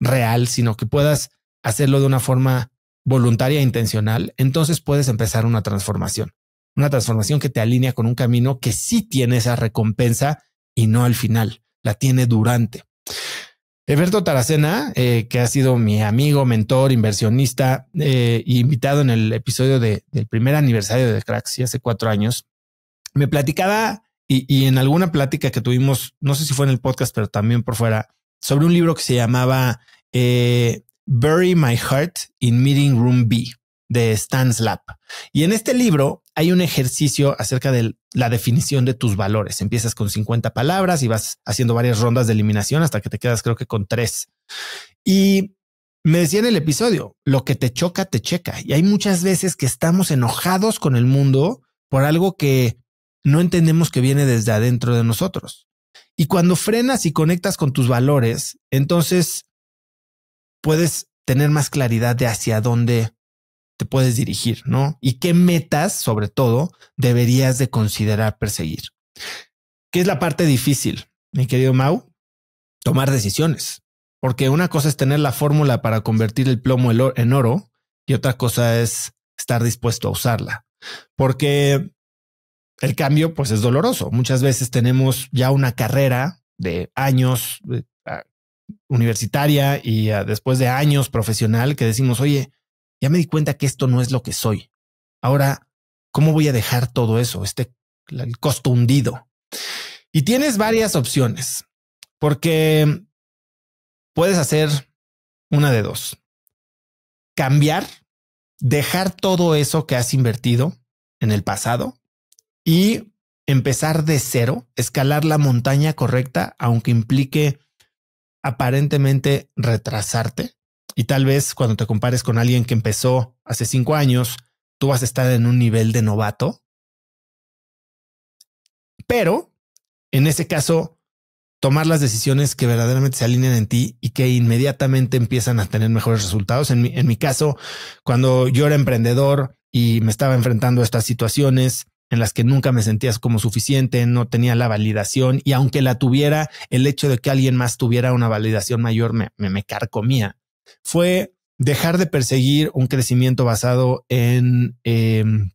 real, sino que puedas hacerlo de una forma voluntaria e intencional, entonces puedes empezar una transformación. Una transformación que te alinea con un camino que sí tiene esa recompensa y no al final, la tiene durante. Eberto Taracena, eh, que ha sido mi amigo, mentor, inversionista eh, invitado en el episodio del primer aniversario de Cracks, hace cuatro años, me platicaba y, en alguna plática que tuvimos, no sé si fue en el podcast, pero también por fuera, sobre un libro que se llamaba eh, Bury My Heart in Meeting Room B de Slap Y en este libro hay un ejercicio acerca de la definición de tus valores. Empiezas con 50 palabras y vas haciendo varias rondas de eliminación hasta que te quedas creo que con tres. Y me decía en el episodio, lo que te choca, te checa. Y hay muchas veces que estamos enojados con el mundo por algo que no entendemos que viene desde adentro de nosotros. Y cuando frenas y conectas con tus valores, entonces puedes tener más claridad de hacia dónde te puedes dirigir, ¿no? Y qué metas, sobre todo, deberías de considerar perseguir. ¿Qué es la parte difícil, mi querido Mau? Tomar decisiones. Porque una cosa es tener la fórmula para convertir el plomo en oro y otra cosa es estar dispuesto a usarla. Porque el cambio, pues es doloroso. Muchas veces tenemos ya una carrera de años eh, universitaria y después de años profesional que decimos, oye, ya me di cuenta que esto no es lo que soy. Ahora, ¿cómo voy a dejar todo eso? Este costo hundido. Y tienes varias opciones, porque puedes hacer una de dos. Cambiar, dejar todo eso que has invertido en el pasado y empezar de cero, escalar la montaña correcta, aunque implique aparentemente retrasarte. Y tal vez cuando te compares con alguien que empezó hace cinco años, tú vas a estar en un nivel de novato. Pero, en ese caso, tomar las decisiones que verdaderamente se alinean en ti y que inmediatamente empiezan a tener mejores resultados. En mi, caso, cuando yo era emprendedor y me estaba enfrentando a estas situaciones, en las que nunca me sentías como suficiente, no tenía la validación y aunque la tuviera, el hecho de que alguien más tuviera una validación mayor me, me carcomía fue dejar de perseguir un crecimiento basado en, em,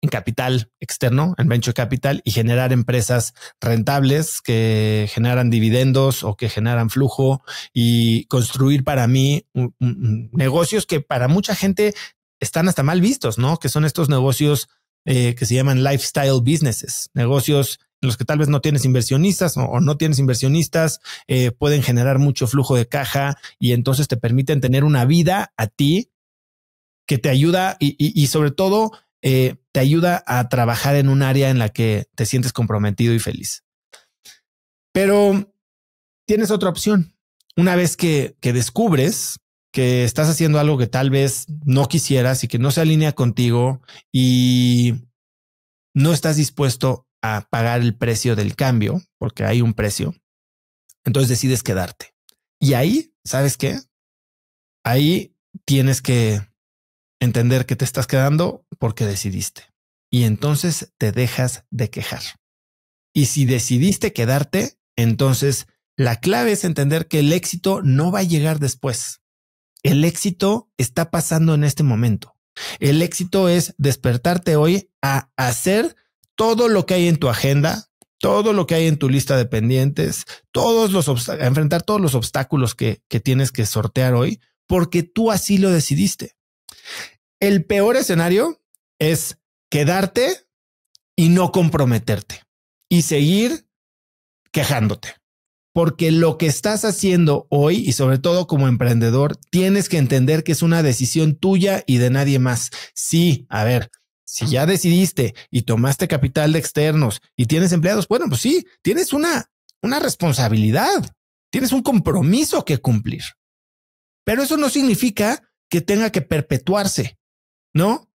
en capital externo, en venture capital, y generar empresas rentables que generan dividendos o que generan flujo y construir para mí negocios que para mucha gente están hasta mal vistos, ¿no? Que son estos negocios eh, que se llaman lifestyle businesses, negocios los que tal vez no tienes inversionistas o, no tienes inversionistas, eh, pueden generar mucho flujo de caja y entonces te permiten tener una vida a ti que te ayuda y, sobre todo eh, te ayuda a trabajar en un área en la que te sientes comprometido y feliz. Pero tienes otra opción. Una vez que, que descubres que estás haciendo algo que tal vez no quisieras y que no se alinea contigo y no estás dispuesto a pagar el precio del cambio, porque hay un precio, entonces decides quedarte. Y ahí, ¿sabes qué? Ahí tienes que entender que te estás quedando porque decidiste. Y entonces te dejas de quejar. Y si decidiste quedarte, entonces la clave es entender que el éxito no va a llegar después. El éxito está pasando en este momento. El éxito es despertarte hoy a hacer todo lo que hay en tu agenda, todo lo que hay en tu lista de pendientes, todos los enfrentar todos los obstáculos que, que tienes que sortear hoy, porque tú así lo decidiste. El peor escenario es quedarte y no comprometerte y seguir quejándote. Porque lo que estás haciendo hoy y sobre todo como emprendedor, tienes que entender que es una decisión tuya y de nadie más. Sí, a ver, si ya decidiste y tomaste capital de externos y tienes empleados, bueno, pues sí, tienes una, responsabilidad, tienes un compromiso que cumplir. Pero eso no significa que tenga que perpetuarse, ¿no?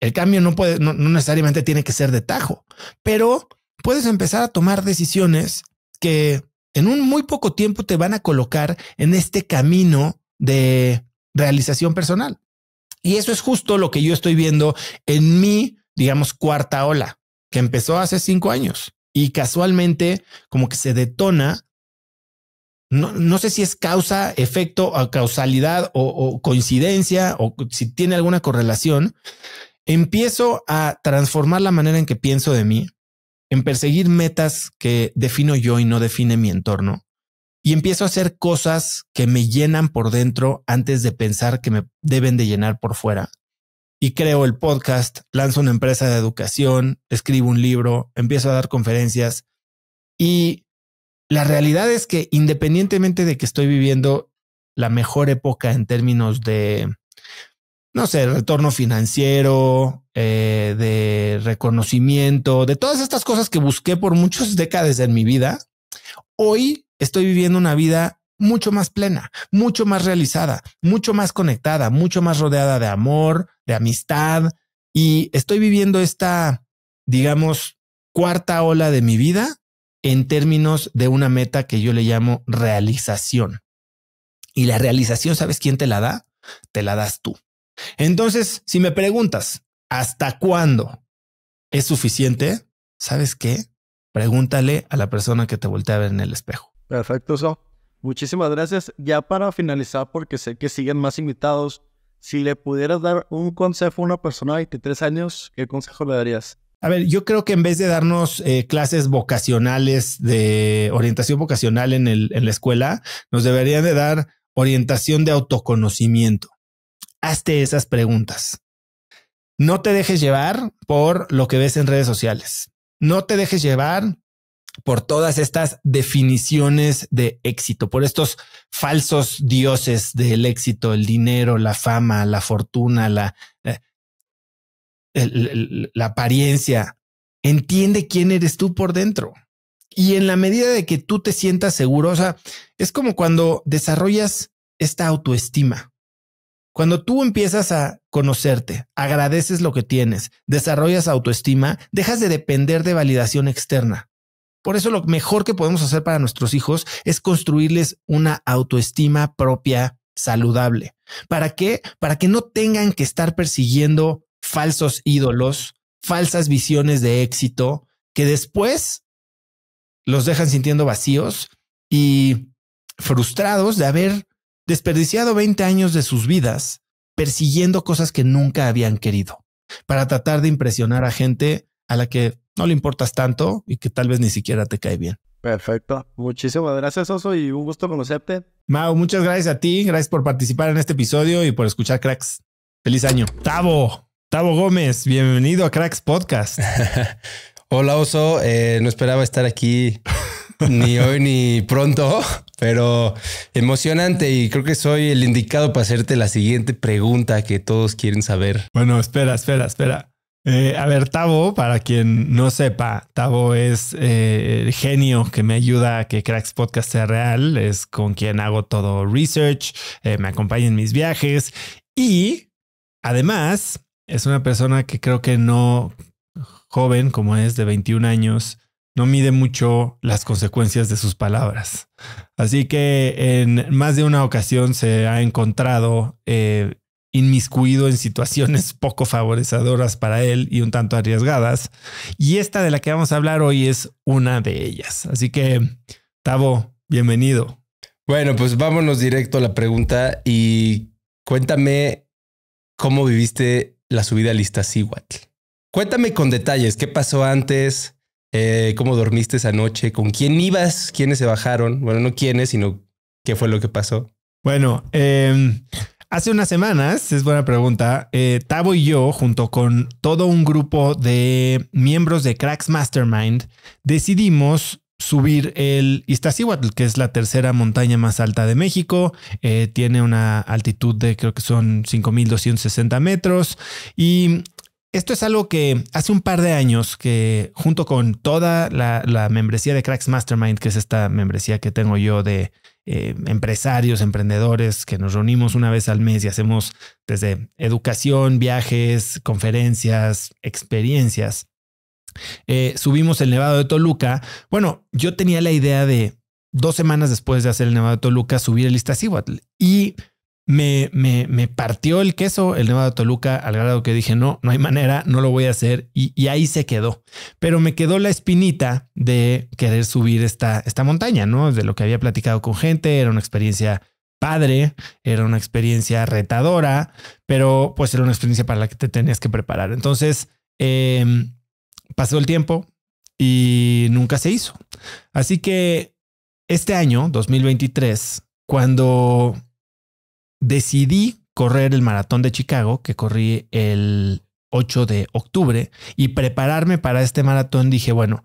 El cambio no puede, no necesariamente tiene que ser de tajo, pero puedes empezar a tomar decisiones que en un muy poco tiempo te van a colocar en este camino de realización personal. Y eso es justo lo que yo estoy viendo en mi, digamos, cuarta ola, que empezó hace cinco años y casualmente como que se detona. No, no sé si es causa, efecto, o causalidad o coincidencia o si tiene alguna correlación. Empiezo a transformar la manera en que pienso de mí, en perseguir metas que defino yo y no define mi entorno y empiezo a hacer cosas que me llenan por dentro antes de pensar que me deben de llenar por fuera. Y creo el podcast, lanzo una empresa de educación, escribo un libro, empiezo a dar conferencias y la realidad es que independientemente de que estoy viviendo la mejor época en términos de, no sé, retorno financiero, eh, de reconocimiento, de todas estas cosas que busqué por muchas décadas en mi vida, hoy estoy viviendo una vida mucho más plena, mucho más realizada, mucho más conectada, mucho más rodeada de amor, de amistad, y estoy viviendo esta, digamos, cuarta ola de mi vida en términos de una meta que yo le llamo realización. Y la realización, ¿sabes quién te la da? Te la das tú. Entonces, si me preguntas, ¿hasta cuándo es suficiente? ¿Sabes qué? Pregúntale a la persona que te voltea a ver en el espejo. Perfecto, So. Muchísimas gracias. Ya para finalizar, porque sé que siguen más invitados, si le pudieras dar un consejo a una persona de 23 años, ¿qué consejo le darías? A ver, yo creo que en vez de darnos eh, clases vocacionales de orientación vocacional en, en la escuela, nos deberían de dar orientación de autoconocimiento. Hazte esas preguntas. No te dejes llevar por lo que ves en redes sociales. No te dejes llevar por todas estas definiciones de éxito, por estos falsos dioses del éxito, el dinero, la fama, la fortuna, la, eh, la apariencia. Entiende quién eres tú por dentro. Y en la medida de que tú te sientas segura, es como cuando desarrollas esta autoestima. Cuando tú empiezas a conocerte, agradeces lo que tienes, desarrollas autoestima, dejas de depender de validación externa. Por eso lo mejor que podemos hacer para nuestros hijos es construirles una autoestima propia saludable. ¿Para qué? Para que no tengan que estar persiguiendo falsos ídolos, falsas visiones de éxito, que después los dejan sintiendo vacíos y frustrados de haber desperdiciado 20 años de sus vidas persiguiendo cosas que nunca habían querido, para tratar de impresionar a gente a la que no le importas tanto y que tal vez ni siquiera te cae bien. Perfecto. Muchísimas gracias, Oso, y un gusto conocerte. Mau, muchas gracias a ti. Gracias por participar en este episodio y por escuchar Cracks. Feliz año. Tavo, Tavo Gómez, bienvenido a Cracks Podcast. [laughs] Hola, Oso. Eh, no esperaba estar aquí ni [laughs] hoy ni pronto, pero emocionante y creo que soy el indicado para hacerte la siguiente pregunta que todos quieren saber. Bueno, espera, espera, espera. Eh, a ver, Tavo, para quien no sepa, Tavo es eh, el genio que me ayuda a que Cracks Podcast sea real, es con quien hago todo research, eh, me acompaña en mis viajes y además es una persona que creo que no joven como es de 21 años, no mide mucho las consecuencias de sus palabras. Así que en más de una ocasión se ha encontrado inmiscuido en situaciones [laughs] poco favorecedoras para él y un tanto arriesgadas. Y esta de la que vamos a hablar hoy es una de ellas. Así que, Tavo, bienvenido. Bueno, pues vámonos directo a la pregunta y cuéntame cómo viviste la subida a lista Cihuatl. Cuéntame con detalles qué pasó antes, eh, cómo dormiste esa noche, con quién ibas, quiénes se bajaron. Bueno, no quiénes, sino qué fue lo que pasó. Bueno, eh, Hace unas semanas, es buena pregunta, eh, Tavo y yo, junto con todo un grupo de miembros de Cracks Mastermind, decidimos subir el Iztaccíhuatl, que es la tercera montaña más alta de México. Eh, tiene una altitud de creo que son 5.260 metros. Y esto es algo que hace un par de años que junto con toda la membresía de Cracks Mastermind, que es esta membresía que tengo yo de eh, empresarios, emprendedores, que nos reunimos una vez al mes y hacemos desde educación, viajes, conferencias, experiencias. Eh, subimos el Nevado de Toluca. Bueno, yo tenía la idea de dos semanas después de hacer el Nevado de Toluca subir el Iztaccíhuatl y me, me, me, partió el queso el nevado de Toluca al grado que dije, no, no hay manera, no lo voy a hacer. Y, ahí se quedó. Pero me quedó la espinita de querer subir esta, esta montaña, ¿no? De lo que había platicado con gente, era una experiencia padre, era una experiencia retadora, pero pues era una experiencia para la que te tenías que preparar. Entonces, em, pasó el tiempo y nunca se hizo. Así que este año, 2023, cuando decidí correr el maratón de Chicago, que corrí el 8 de octubre, y prepararme para este maratón dije, bueno,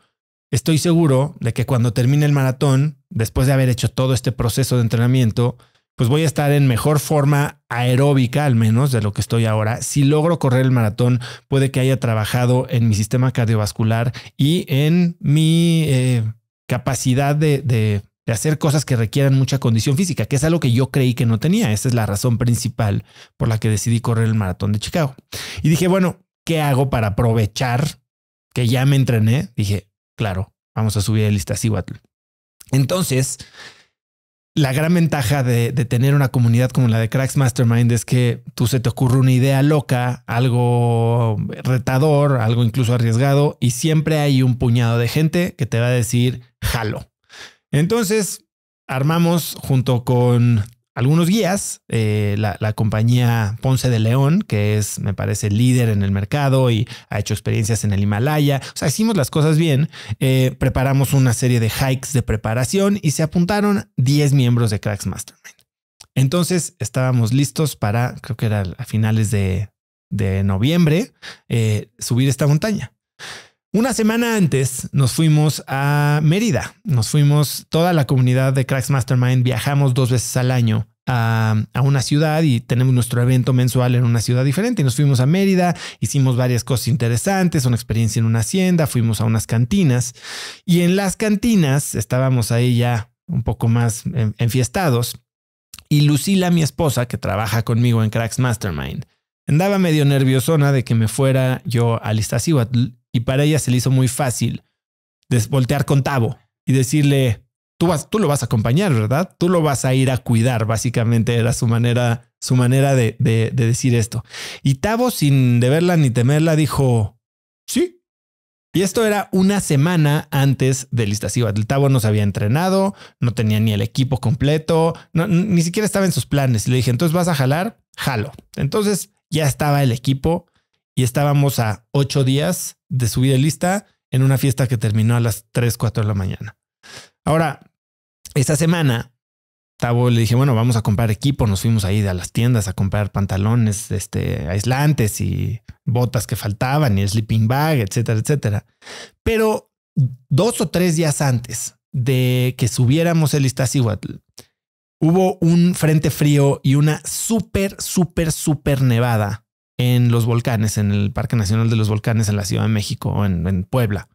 estoy seguro de que cuando termine el maratón, después de haber hecho todo este proceso de entrenamiento, pues voy a estar en mejor forma aeróbica, al menos de lo que estoy ahora. Si logro correr el maratón, puede que haya trabajado en mi sistema cardiovascular y en mi eh, capacidad de de hacer cosas que requieran mucha condición física, que es algo que yo creí que no tenía. Esa es la razón principal por la que decidí correr el maratón de Chicago. Y dije, bueno, ¿qué hago para aprovechar que ya me entrené? Dije, claro, vamos a subir el lista Cihuatl. Entonces, la gran ventaja de, de, tener una comunidad como la de Cracks Mastermind es que tú se te ocurre una idea loca, algo retador, algo incluso arriesgado, y siempre hay un puñado de gente que te va a decir, jalo. Entonces, armamos junto con algunos guías, eh, la, compañía Ponce de León, que es, me parece, líder en el mercado y ha hecho experiencias en el Himalaya. O sea, hicimos las cosas bien. Eh, preparamos una serie de hikes de preparación y se apuntaron 10 miembros de Cracks Mastermind. Entonces estábamos listos para, creo que era a finales de, noviembre, eh, subir esta montaña. Una semana antes nos fuimos a Mérida, nos fuimos toda la comunidad de Cracks Mastermind, viajamos dos veces al año a, una ciudad y tenemos nuestro evento mensual en una ciudad diferente. nos fuimos a Mérida, hicimos varias cosas interesantes, una experiencia en una hacienda, fuimos a unas cantinas y en las cantinas estábamos ahí ya un poco más enfiestados. Y Lucila, mi esposa, que trabaja conmigo en Cracks Mastermind, andaba medio nerviosona de que me fuera yo a Iztaccíhuatl y para ella se le hizo muy fácil desvoltear con Tavo y decirle, tú, vas, tú lo vas a acompañar, ¿verdad? Tú lo vas a ir a cuidar, básicamente era su manera, su manera de, decir esto. Y Tavo, sin deberla ni temerla, dijo, sí. Y esto era una semana antes del Iztaccíhuatl. El Tavo no se había entrenado, no tenía ni el equipo completo, ni siquiera estaba en sus planes. le dije, entonces vas a jalar, jalo. Entonces ya estaba el equipo y estábamos a ocho días de subir de lista en una fiesta que terminó a las 3, 4 de la mañana. Ahora, esta semana, Tavo le dije, bueno, vamos a comprar equipo. Nos fuimos ahí a las tiendas a comprar pantalones este, aislantes y botas que faltaban y sleeping bag, etcétera, etcétera. Pero dos o tres días antes de que subiéramos el Iztaccíhuatl, hubo un frente frío y una súper, súper, súper nevada en los volcanes, en el Parque Nacional de los Volcanes en la Ciudad de México, en, Puebla.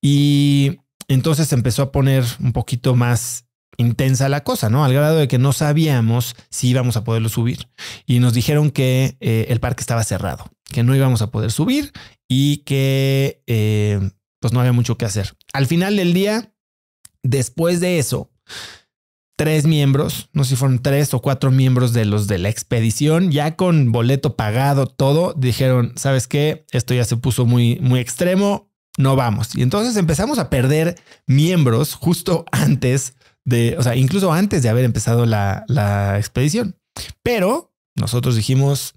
Y entonces empezó a poner un poquito más intensa la cosa, ¿no? Al grado de que no sabíamos si íbamos a poderlo subir. Y nos dijeron que eh, el parque estaba cerrado, que no íbamos a poder subir y que eh, pues no había mucho que hacer. Al final del día, después de eso, tres miembros, no sé si fueron tres o cuatro miembros de los de la expedición, ya con boleto pagado, todo, dijeron, ¿sabes qué? Esto ya se puso muy, muy extremo, no vamos. Y entonces empezamos a perder miembros justo antes de, o sea, incluso antes de haber empezado la, la expedición. Pero nosotros dijimos,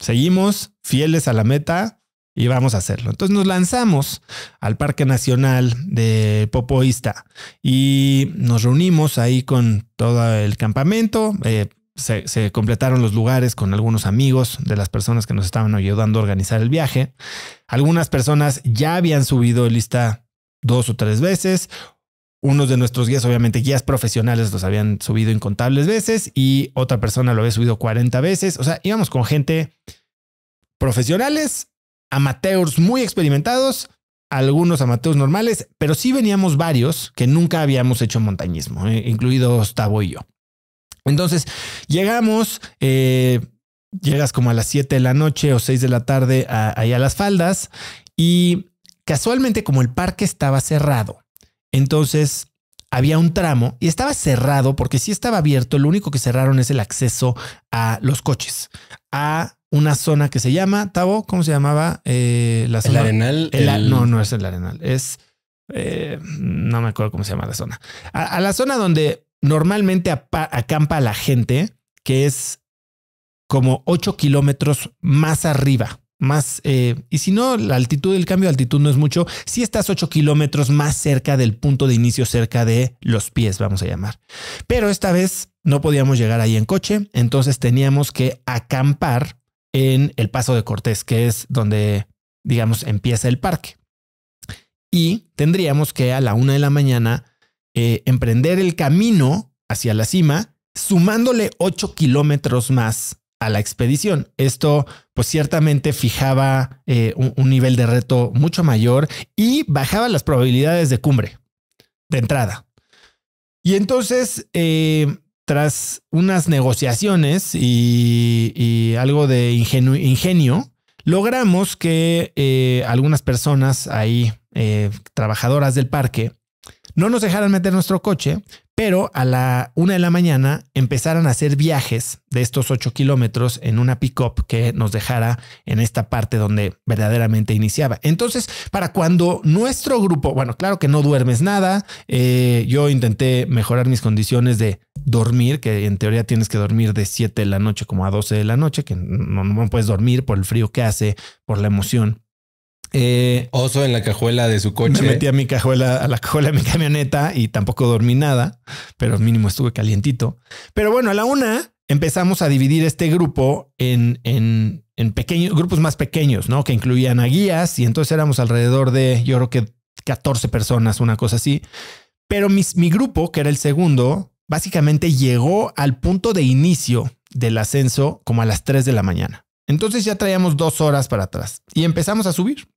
seguimos fieles a la meta, y vamos a hacerlo. Entonces nos lanzamos al Parque Nacional de Popoísta y nos reunimos ahí con todo el campamento. Eh, se, se, completaron los lugares con algunos amigos de las personas que nos estaban ayudando a organizar el viaje. Algunas personas ya habían subido lista dos o tres veces. Unos de nuestros guías, obviamente guías profesionales, los habían subido incontables veces y otra persona lo había subido 40 veces. O sea, íbamos con gente profesionales amateurs muy experimentados, algunos amateurs normales, pero sí veníamos varios que nunca habíamos hecho montañismo, eh, incluido incluidos y yo. Entonces, llegamos, eh, llegas como a las 7 de la noche o 6 de la tarde ahí a las faldas y casualmente como el parque estaba cerrado, entonces había un tramo y estaba cerrado porque sí estaba abierto, lo único que cerraron es el acceso a los coches, a una zona que se llama, Tavo, ¿cómo se llamaba? Eh, la ¿El Arenal? No, no es el Arenal, es... Eh, no me acuerdo cómo se llama la zona. A, la zona donde normalmente acampa la gente, que es como 8 kilómetros más arriba, más, eh, y si no, la altitud, el cambio de altitud no es mucho, si estás 8 kilómetros más cerca del punto de inicio, cerca de los pies, vamos a llamar. Pero esta vez no podíamos llegar ahí en coche, entonces teníamos que acampar en el Paso de Cortés, que es donde, digamos, empieza el parque. Y tendríamos que a la una de la mañana eh, emprender el camino hacia la cima, sumándole 8 kilómetros más a la expedición. Esto, pues ciertamente fijaba eh, un, nivel de reto mucho mayor y bajaba las probabilidades de cumbre de entrada. Y entonces, eh, tras unas negociaciones y, algo de ingenio, logramos que eh, algunas personas ahí, eh, trabajadoras del parque, no nos dejaran meter nuestro coche, pero a la una de la mañana empezaron a hacer viajes de estos ocho kilómetros en una pick-up que nos dejara en esta parte donde verdaderamente iniciaba. Entonces, para cuando nuestro grupo, bueno, claro que no duermes nada, eh, yo intenté mejorar mis condiciones de dormir, que en teoría tienes que dormir de 7 de la noche como a 12 de la noche, que no, puedes dormir por el frío que hace, por la emoción. Eh, Oso en la cajuela de su coche. Me metí a mi cajuela, a la cajuela de mi camioneta y tampoco dormí nada, pero mínimo estuve calientito. Pero bueno, a la una empezamos a dividir este grupo en, en, en pequeños, grupos más pequeños, ¿no? Que incluían a guías y entonces éramos alrededor de, yo creo que 14 personas, una cosa así. Pero mis, mi grupo, que era el segundo, básicamente llegó al punto de inicio del ascenso como a las 3 de la mañana. Entonces ya traíamos dos horas para atrás y empezamos a subir.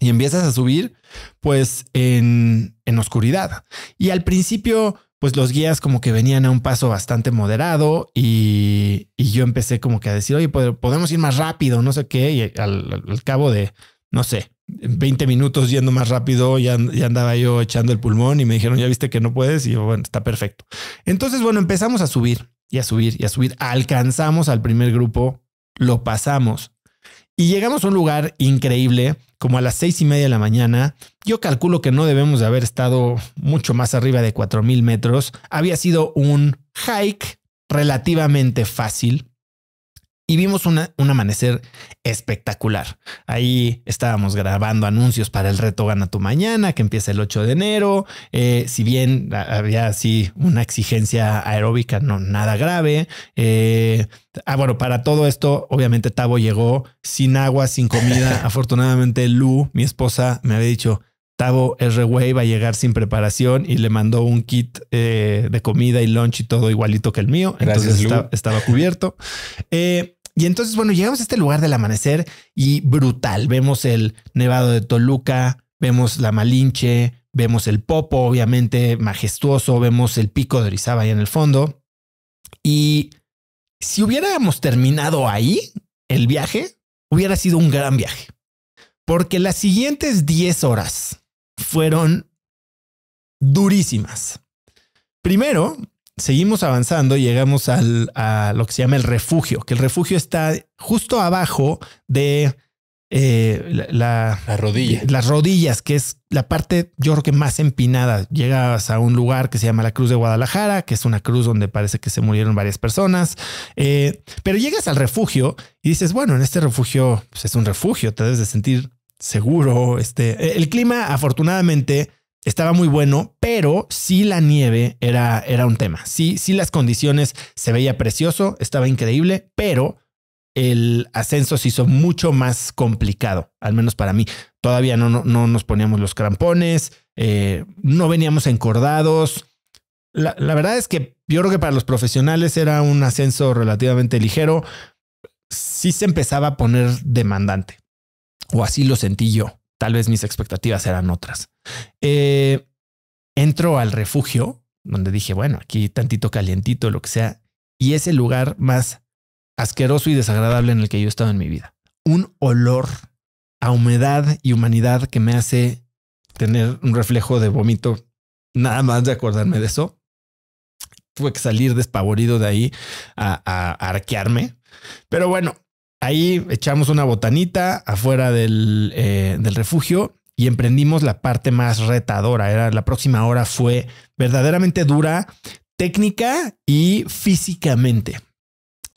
Y empiezas a subir pues en, en oscuridad. Y al principio pues los guías como que venían a un paso bastante moderado y, yo empecé como que a decir, oye, podemos ir más rápido, no sé qué, y al cabo de, no sé, 20 minutos yendo más rápido, ya, andaba yo echando el pulmón y me dijeron, ya viste que no puedes, y bueno, está perfecto. Entonces, bueno, empezamos a subir y a subir y a subir. Alcanzamos al primer grupo, lo pasamos y llegamos a un lugar increíble, como a las seis y media de la mañana. Yo calculo que no debemos de haber estado mucho más arriba de 4.000 metros. Había sido un hike relativamente fácil y vimos un amanecer espectacular. Ahí estábamos grabando anuncios para el reto Gana tu Mañana, que empieza el 8 de enero. Eh, si bien había así una exigencia aeróbica, no nada grave. Eh, ah, bueno, para todo esto, obviamente Tavo llegó sin agua, sin comida. [laughs] Afortunadamente, Lu, mi esposa, me había dicho, Tavo el way va a llegar sin preparación y le mandó un kit eh, de comida y lunch y todo igualito que el mío. Entonces estaba cubierto. Y entonces, bueno, llegamos a este lugar del amanecer y brutal. Vemos el nevado de Toluca, vemos la Malinche, vemos el Popo, obviamente majestuoso, vemos el pico de Orizaba ahí en el fondo. Y si hubiéramos terminado ahí el viaje, hubiera sido un gran viaje. Porque las siguientes 10 horas fueron durísimas. Primero, seguimos avanzando y llegamos a lo que se llama el refugio, que el refugio está justo abajo de eh, la, rodilla. Las rodillas, que es la parte yo creo que más empinada. Llegas a un lugar que se llama la Cruz de Guadalajara, que es una cruz donde parece que se murieron varias personas, eh, pero llegas al refugio y dices, bueno, en este refugio pues, es un refugio, te debes de sentir seguro. Este, el clima afortunadamente estaba muy bueno, pero sí la nieve era, era un tema. Sí, sí las condiciones se veía precioso, estaba increíble, pero el ascenso se hizo mucho más complicado, al menos para mí. Todavía no, no, nos poníamos los crampones, eh, no veníamos encordados. La, verdad es que yo creo que para los profesionales era un ascenso relativamente ligero. Si se empezaba a poner demandante, o así lo sentí yo. Tal vez mis expectativas eran otras. Eh, entro al refugio, donde dije, bueno, aquí tantito calientito, lo que sea, y es el lugar más asqueroso y desagradable en el que yo he estado en mi vida. Un olor a humedad y humanidad que me hace tener un reflejo de vómito, nada más de acordarme de eso. Tuve que salir despavorido de ahí a, arquearme. Pero bueno, ahí echamos una botanita afuera del, eh, del refugio y emprendimos la parte más retadora. Era la próxima hora fue verdaderamente dura, técnica y físicamente.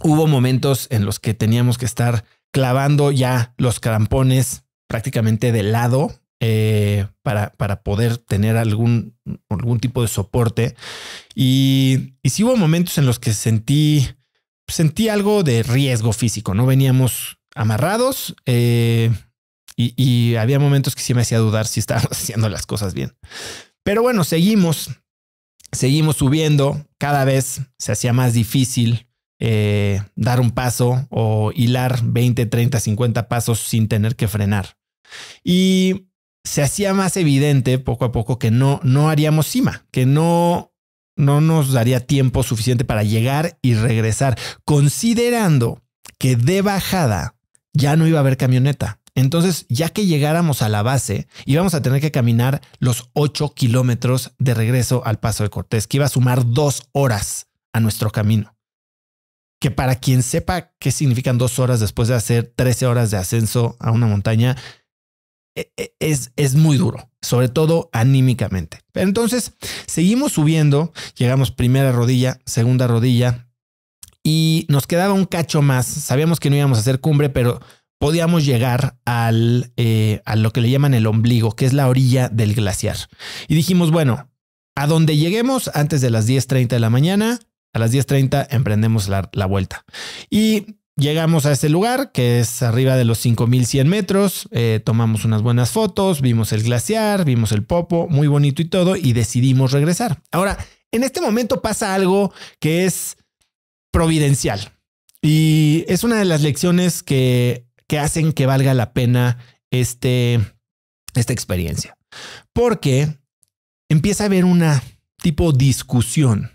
Hubo momentos en los que teníamos que estar clavando ya los crampones prácticamente de lado eh, para, para, poder tener algún, algún tipo de soporte. Y, y sí hubo momentos en los que sentí, sentí algo de riesgo físico, ¿no? Veníamos amarrados, eh, y, había momentos que sí me hacía dudar si estábamos [laughs] haciendo las cosas bien. Pero bueno, seguimos, seguimos subiendo. Cada vez se hacía más difícil eh, dar un paso o hilar 20, 30, 50 pasos sin tener que frenar. Y se hacía más evidente poco a poco que no, no haríamos cima, que no, no nos daría tiempo suficiente para llegar y regresar, considerando que de bajada ya no iba a haber camioneta. Entonces, ya que llegáramos a la base, íbamos a tener que caminar los 8 kilómetros de regreso al Paso de Cortés, que iba a sumar dos horas a nuestro camino. Que para quien sepa qué significan dos horas después de hacer 13 horas de ascenso a una montaña, e, e, es, es muy duro, sobre todo anímicamente. entonces, seguimos subiendo, llegamos primera rodilla, segunda rodilla, y nos quedaba un cacho más. Sabíamos que no íbamos a hacer cumbre, pero podíamos llegar al, eh, a lo que le llaman el ombligo, que es la orilla del glaciar. Y dijimos, bueno, a donde lleguemos antes de las 10.30 de la mañana, a las 10.30 emprendemos la, vuelta. Y llegamos a ese lugar, que es arriba de los 5.100 metros, eh, tomamos unas buenas fotos, vimos el glaciar, vimos el popo, muy bonito y todo, y decidimos regresar. Ahora, en este momento pasa algo que es providencial. Y es una de las lecciones que que hacen que valga la pena este, esta experiencia. Porque empieza a haber una tipo discusión,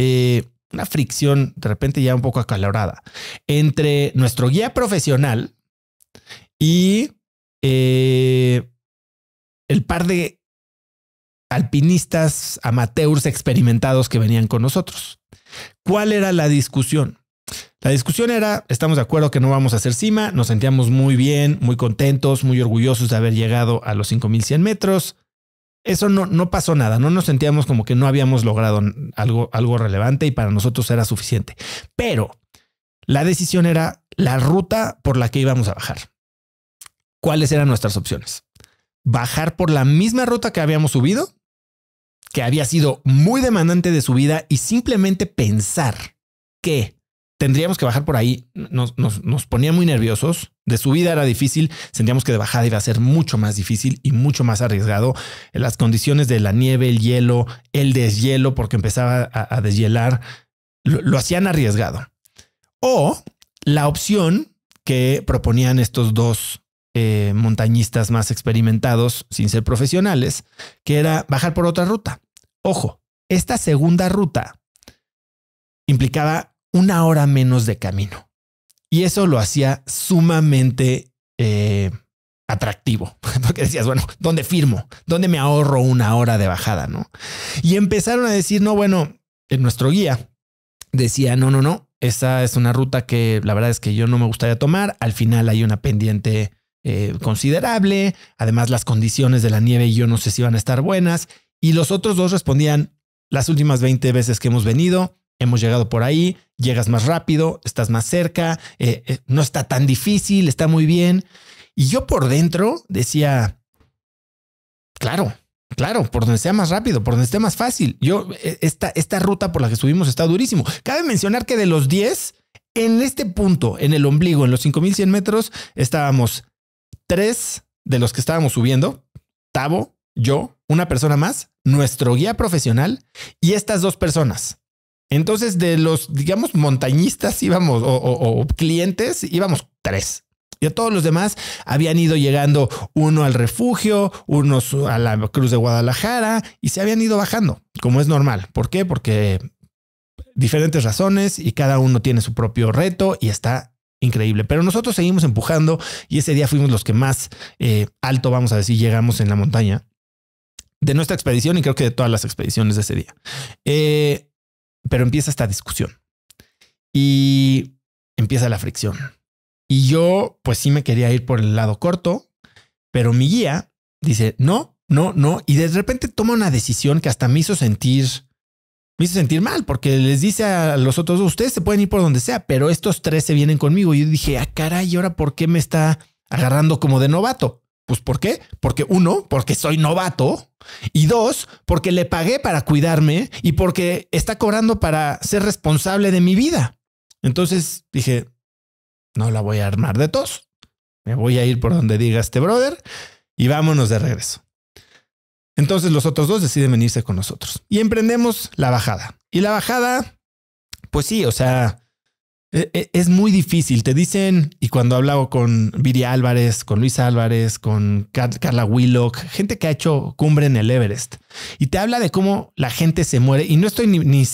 eh, una fricción de repente ya un poco acalorada entre nuestro guía profesional y eh, el par de alpinistas amateurs experimentados que venían con nosotros. ¿Cuál era la discusión? La discusión era, estamos de acuerdo que no vamos a hacer cima, nos sentíamos muy bien, muy contentos, muy orgullosos de haber llegado a los 5100 metros. Eso no, no pasó nada, no nos sentíamos como que no habíamos logrado algo, algo relevante y para nosotros era suficiente. Pero la decisión era la ruta por la que íbamos a bajar. ¿Cuáles eran nuestras opciones? Bajar por la misma ruta que habíamos subido, que había sido muy demandante de subida y simplemente pensar que tendríamos que bajar por ahí. Nos, nos, ponía muy nerviosos. De subida era difícil. Sentíamos que de bajada iba a ser mucho más difícil y mucho más arriesgado. Las condiciones de la nieve, el hielo, el deshielo, porque empezaba a, deshielar, lo, hacían arriesgado. O la opción que proponían estos dos eh, montañistas más experimentados, sin ser profesionales, que era bajar por otra ruta. Ojo, esta segunda ruta implicaba una hora menos de camino. Y eso lo hacía sumamente eh, atractivo, [laughs] porque decías, bueno, ¿dónde firmo? ¿Dónde me ahorro una hora de bajada? ¿no? Y empezaron a decir, no, bueno, en eh, nuestro guía decía, no, no, no, esa es una ruta que la verdad es que yo no me gustaría tomar, al final hay una pendiente eh, considerable, además las condiciones de la nieve y yo no sé si van a estar buenas, y los otros dos respondían, las últimas 20 veces que hemos venido, hemos llegado por ahí, llegas más rápido, estás más cerca, eh, eh, no está tan difícil, está muy bien. Y yo por dentro decía, claro, claro, por donde sea más rápido, por donde esté más fácil. Yo, e, esta, esta ruta por la que subimos está durísimo. Cabe mencionar que de los 10, en este punto, en el ombligo, en los 5100 metros, estábamos tres de los que estábamos subiendo, Tavo, yo, una persona más, nuestro guía profesional y estas dos personas. Entonces, de los, digamos, montañistas íbamos, o, clientes, íbamos tres. Y a todos los demás habían ido llegando uno al refugio, unos a la Cruz de Guadalajara y se habían ido bajando, como es normal. ¿Por qué? Porque diferentes razones y cada uno tiene su propio reto y está increíble. Pero nosotros seguimos empujando y ese día fuimos los que más eh, alto, vamos a decir, llegamos en la montaña de nuestra expedición y creo que de todas las expediciones de ese día. Eh, pero empieza esta discusión y empieza la fricción. Y yo, pues sí me quería ir por el lado corto, pero mi guía dice, no, no, no. Y de repente toma una decisión que hasta me hizo sentir, me hizo sentir mal, porque les dice a los otros, ustedes se pueden ir por donde sea, pero estos tres se vienen conmigo. Y yo dije, a ah, caray, ¿y ahora por qué me está agarrando como de novato? Pues ¿por qué? Porque uno, porque soy novato y dos, porque le pagué para cuidarme y porque está cobrando para ser responsable de mi vida. Entonces dije, no la voy a armar de tos. Me voy a ir por donde diga este brother y vámonos de regreso. Entonces los otros dos deciden venirse con nosotros y emprendemos la bajada. Y la bajada, pues sí, o sea, e, e, es muy difícil. Te dicen, y cuando hablado con Viri Álvarez, con Luis Álvarez, con Carla Willock, gente que ha hecho cumbre en el Everest, y te habla de cómo la gente se muere. Y no estoy ni,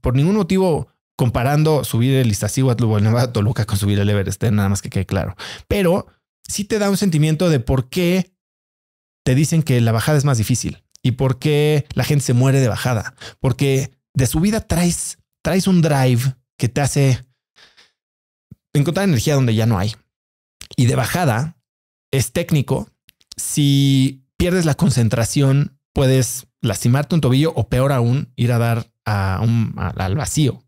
por ningún motivo comparando subir el Iztaccíhuatl o el Nevado Toluca con subir el Everest, eh, nada más que quede claro. Pero sí te da un sentimiento de por qué te dicen que la bajada es más difícil y por qué la gente se muere de bajada. Porque de subida traes, traes un drive que te hace encontrar energía donde ya no hay. Y de bajada es técnico. Si pierdes la concentración, puedes lastimarte un tobillo o peor aún, ir a dar a un, al vacío.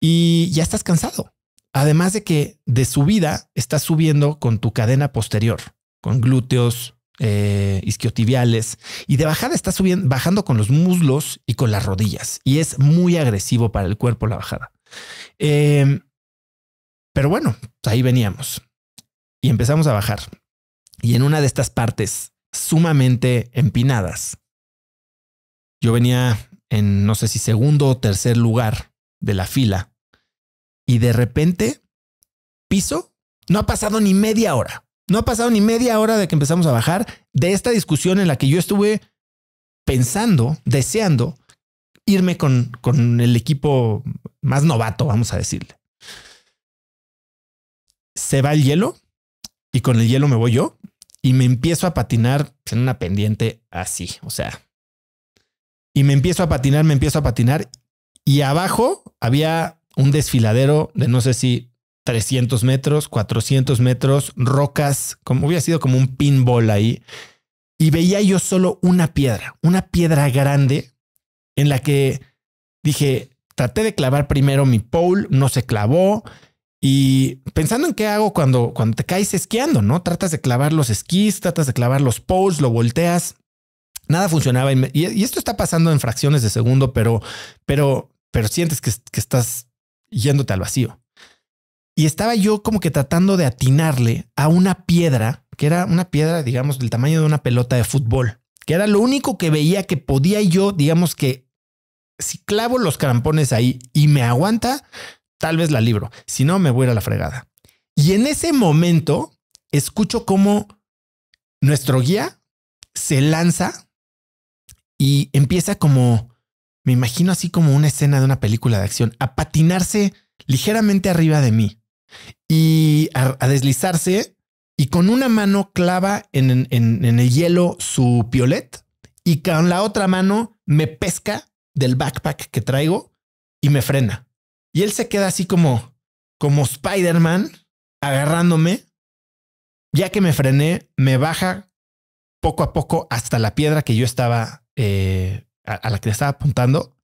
Y ya estás cansado. Además de que de subida estás subiendo con tu cadena posterior, con glúteos, eh, isquiotibiales y de bajada estás subiendo, bajando con los muslos y con las rodillas. Y es muy agresivo para el cuerpo la bajada. Eh, pero bueno, ahí veníamos y empezamos a bajar. Y en una de estas partes sumamente empinadas, yo venía en no sé si segundo o tercer lugar de la fila y de repente piso, no ha pasado ni media hora. No ha pasado ni media hora de que empezamos a bajar de esta discusión en la que yo estuve pensando, deseando irme con, con el equipo más novato, vamos a decirle se va el hielo y con el hielo me voy yo y me empiezo a patinar en una pendiente así, o sea, y me empiezo a patinar, me empiezo a patinar y abajo había un desfiladero de no sé si 300 metros, 400 metros, rocas, como hubiera sido como un pinball ahí. Y veía yo solo una piedra, una piedra grande en la que dije, traté de clavar primero mi pole, no se clavó, y pensando en qué hago cuando, cuando te caes esquiando, ¿no? Tratas de clavar los esquís, tratas de clavar los poles, lo volteas. Nada funcionaba. Y, esto está pasando en fracciones de segundo, pero, pero, pero sientes que, que estás yéndote al vacío. Y estaba yo como que tratando de atinarle a una piedra, que era una piedra, digamos, del tamaño de una pelota de fútbol, que era lo único que veía que podía yo, digamos que si clavo los crampones ahí y me aguanta, tal vez la libro, si no me voy a la fregada. Y en ese momento escucho cómo nuestro guía se lanza y empieza como, me imagino así como una escena de una película de acción, a patinarse ligeramente arriba de mí y a, deslizarse y con una mano clava en, en, el hielo su piolet y con la otra mano me pesca del backpack que traigo y me frena. Y él se queda así como, como Spider-Man, agarrándome. Ya que me frené, me baja poco a poco hasta la piedra que yo estaba, eh, a, la que estaba apuntando.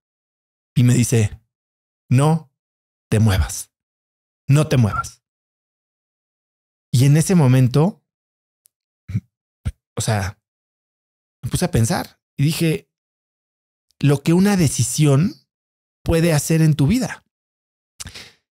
Y me dice, no te muevas, no te muevas. Y en ese momento, o sea, me puse a pensar y dije, lo que una decisión puede hacer en tu vida.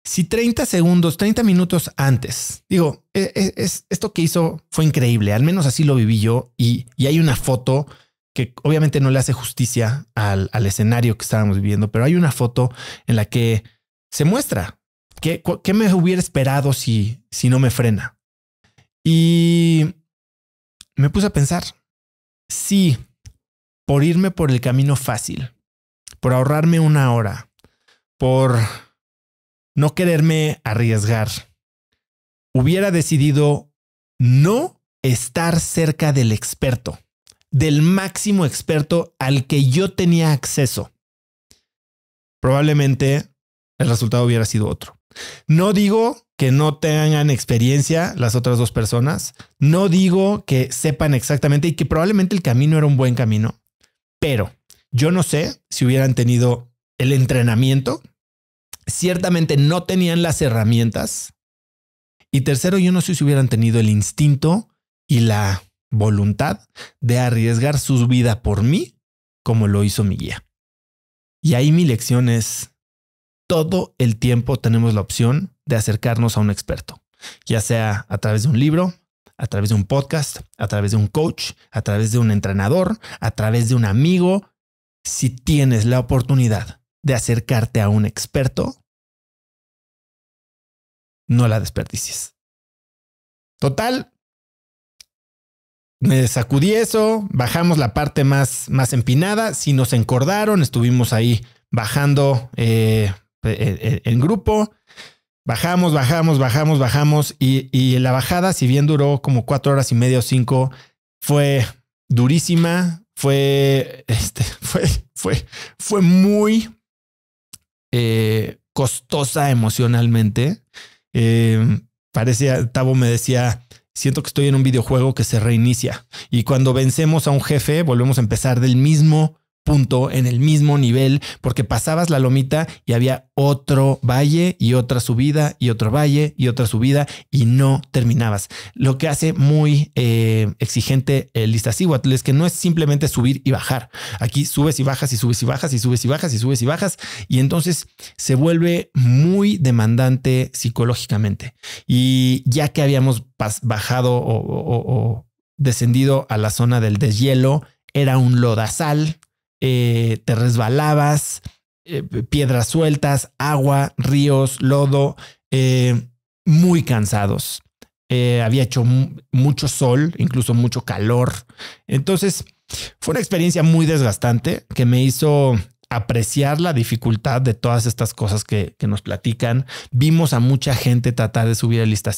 Si 30 segundos, 30 minutos antes, digo, e, e, es, esto que hizo fue increíble, al menos así lo viví yo y, hay una foto que obviamente no le hace justicia al, escenario que estábamos viviendo, pero hay una foto en la que se muestra qué me hubiera esperado si, si no me frena. Y me puse a pensar, si por irme por el camino fácil, por ahorrarme una hora, por no quererme arriesgar. Hubiera decidido no estar cerca del experto, del máximo experto al que yo tenía acceso. Probablemente el resultado hubiera sido otro. No digo que no tengan experiencia las otras dos personas, no digo que sepan exactamente y que probablemente el camino era un buen camino, pero yo no sé si hubieran tenido el entrenamiento ciertamente no tenían las herramientas. Y tercero, yo no sé si hubieran tenido el instinto y la voluntad de arriesgar su vida por mí como lo hizo mi guía. Y ahí mi lección es, todo el tiempo tenemos la opción de acercarnos a un experto, ya sea a través de un libro, a través de un podcast, a través de un coach, a través de un entrenador, a través de un amigo. Si tienes la oportunidad de acercarte a un experto, no la desperdicies. Total, me sacudí eso, bajamos la parte más, empinada, si nos encordaron, estuvimos ahí bajando en eh, e, e, grupo, bajamos, bajamos, bajamos, bajamos y, y, la bajada, si bien duró como cuatro horas y media o cinco, fue durísima, fue, este, [laughs] fue, fue, fue muy, eh, costosa emocionalmente. Eh, parece Tavo me decía, siento que estoy en un videojuego que se reinicia y cuando vencemos a un jefe volvemos a empezar del mismo punto, en el mismo nivel, porque pasabas la lomita y había otro valle y otra subida y otro valle y otra subida y no terminabas. Lo que hace muy eh, exigente el Iztaccíhuatl es que no es simplemente subir y bajar. Aquí subes y bajas y subes y bajas y subes y bajas y subes y bajas y entonces se vuelve muy demandante psicológicamente. Y ya que habíamos bajado o descendido a la zona del deshielo, era un lodazal eh, te resbalabas, eh, piedras sueltas, agua, ríos, lodo, eh, muy cansados. había hecho mucho sol, incluso mucho calor. Entonces, fue una experiencia muy desgastante que me hizo apreciar la dificultad de todas estas cosas que, nos platican. Vimos a mucha gente tratar de subir a lista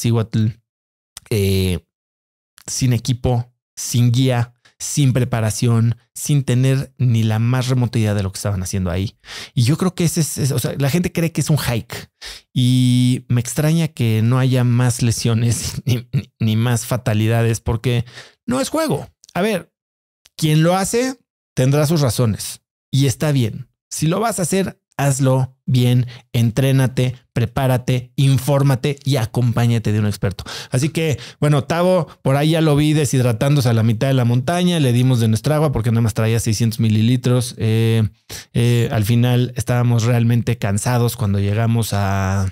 eh, sin equipo, sin guía, sin preparación, sin tener ni la más remota idea de lo que estaban haciendo ahí. Y yo creo que ese es, o sea, la gente cree que es un hike y me extraña que no haya más lesiones [laughs] ni más fatalidades porque no es juego. A ver, quien lo hace tendrá sus razones y está bien. Si lo vas a hacer, hazlo bien, entrénate, prepárate, infórmate y acompáñate de un experto. Así que, bueno, Tavo, por ahí ya lo vi deshidratándose a la mitad de la montaña, le dimos de nuestra agua porque nada más traía 600 mililitros. Eh, eh, al final estábamos realmente cansados cuando llegamos a,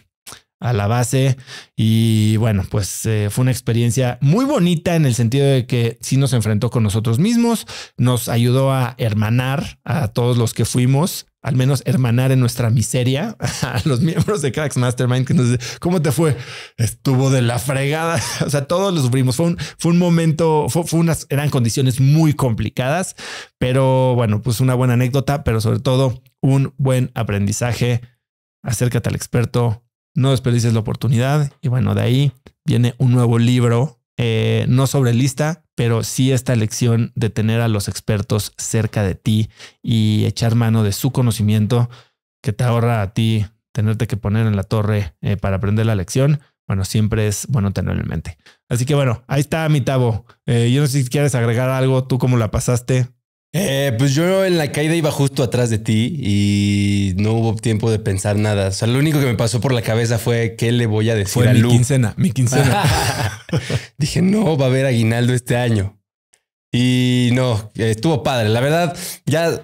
la base y bueno pues eh, fue una experiencia muy bonita en el sentido de que sí nos enfrentó con nosotros mismos nos ayudó a hermanar a todos los que fuimos al menos hermanar en nuestra miseria [laughs] a los miembros de Cracks Mastermind que nos ¿cómo te fue? Estuvo de la fregada. [laughs] O sea, todos lo sufrimos. Fue un, fue un momento, fue, unas, eran condiciones muy complicadas, pero bueno, pues una buena anécdota, pero sobre todo un buen aprendizaje. Acércate al experto, no desperdices la oportunidad. Y bueno, de ahí viene un nuevo libro, eh, no sobre lista, pero sí esta lección de tener a los expertos cerca de ti y echar mano de su conocimiento que te ahorra a ti tenerte que poner en la torre eh, para aprender la lección. Bueno, siempre es bueno tenerlo en mente. Así que bueno, ahí está mi tabo. Eh, yo no sé si quieres agregar algo, tú cómo la pasaste. Eh, pues yo en la caída iba justo atrás de ti y no hubo tiempo de pensar nada. O sea, lo único que me pasó por la cabeza fue qué le voy a decir fue a mi quincena, mi quincena. [laughs] Dije, no, va a haber aguinaldo este año. Y no, estuvo padre. La verdad, ya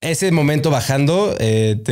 ese momento bajando, eh,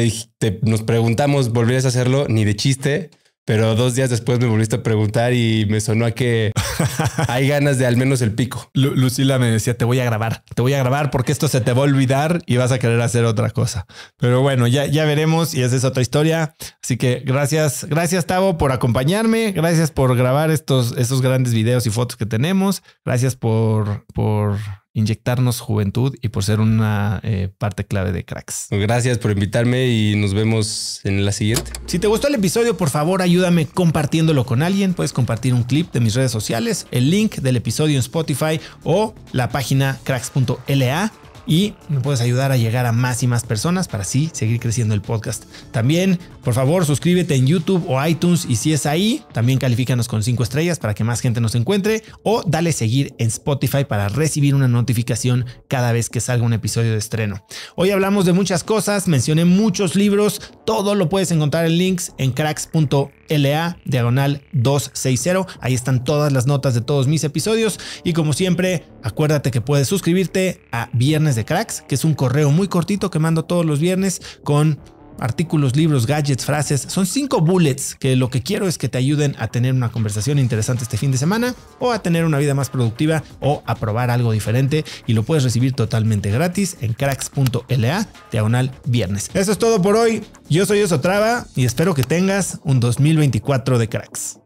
nos preguntamos, ¿volverías a hacerlo? Ni de chiste, pero dos días después me volviste a preguntar y me sonó a que [laughs] hay ganas de al menos el pico. Lucila me decía, te voy a grabar, te voy a grabar porque esto se te va a olvidar y vas a querer hacer otra cosa. Pero bueno, ya, ya veremos y esa es otra historia. Así que gracias, gracias Tavo por acompañarme, gracias por grabar estos, estos grandes videos y fotos que tenemos, gracias por, por inyectarnos juventud y por ser una eh, parte clave de Cracks. Gracias por invitarme y nos vemos en la siguiente. Si te gustó el episodio, por favor ayúdame compartiéndolo con alguien. Puedes compartir un clip de mis redes sociales, el link del episodio en Spotify o la página cracks.la y me puedes ayudar a llegar a más y más personas para así seguir creciendo el podcast. También, por favor, suscríbete en YouTube o iTunes y si es ahí, también califícanos con 5 estrellas para que más gente nos encuentre o dale seguir en Spotify para recibir una notificación cada vez que salga un episodio de estreno. Hoy hablamos de muchas cosas, mencioné muchos libros, todo lo puedes encontrar en links en cracks.la diagonal 260. Ahí están todas las notas de todos mis episodios y como siempre, acuérdate que puedes suscribirte a Viernes de Cracks, que es un correo muy cortito que mando todos los viernes con artículos, libros, gadgets, frases. Son cinco bullets que lo que quiero es que te ayuden a tener una conversación interesante este fin de semana o a tener una vida más productiva o a probar algo diferente y lo puedes recibir totalmente gratis en cracks.la diagonal viernes. Eso es todo por hoy. Yo soy Osotrava y espero que tengas un 2024 de cracks.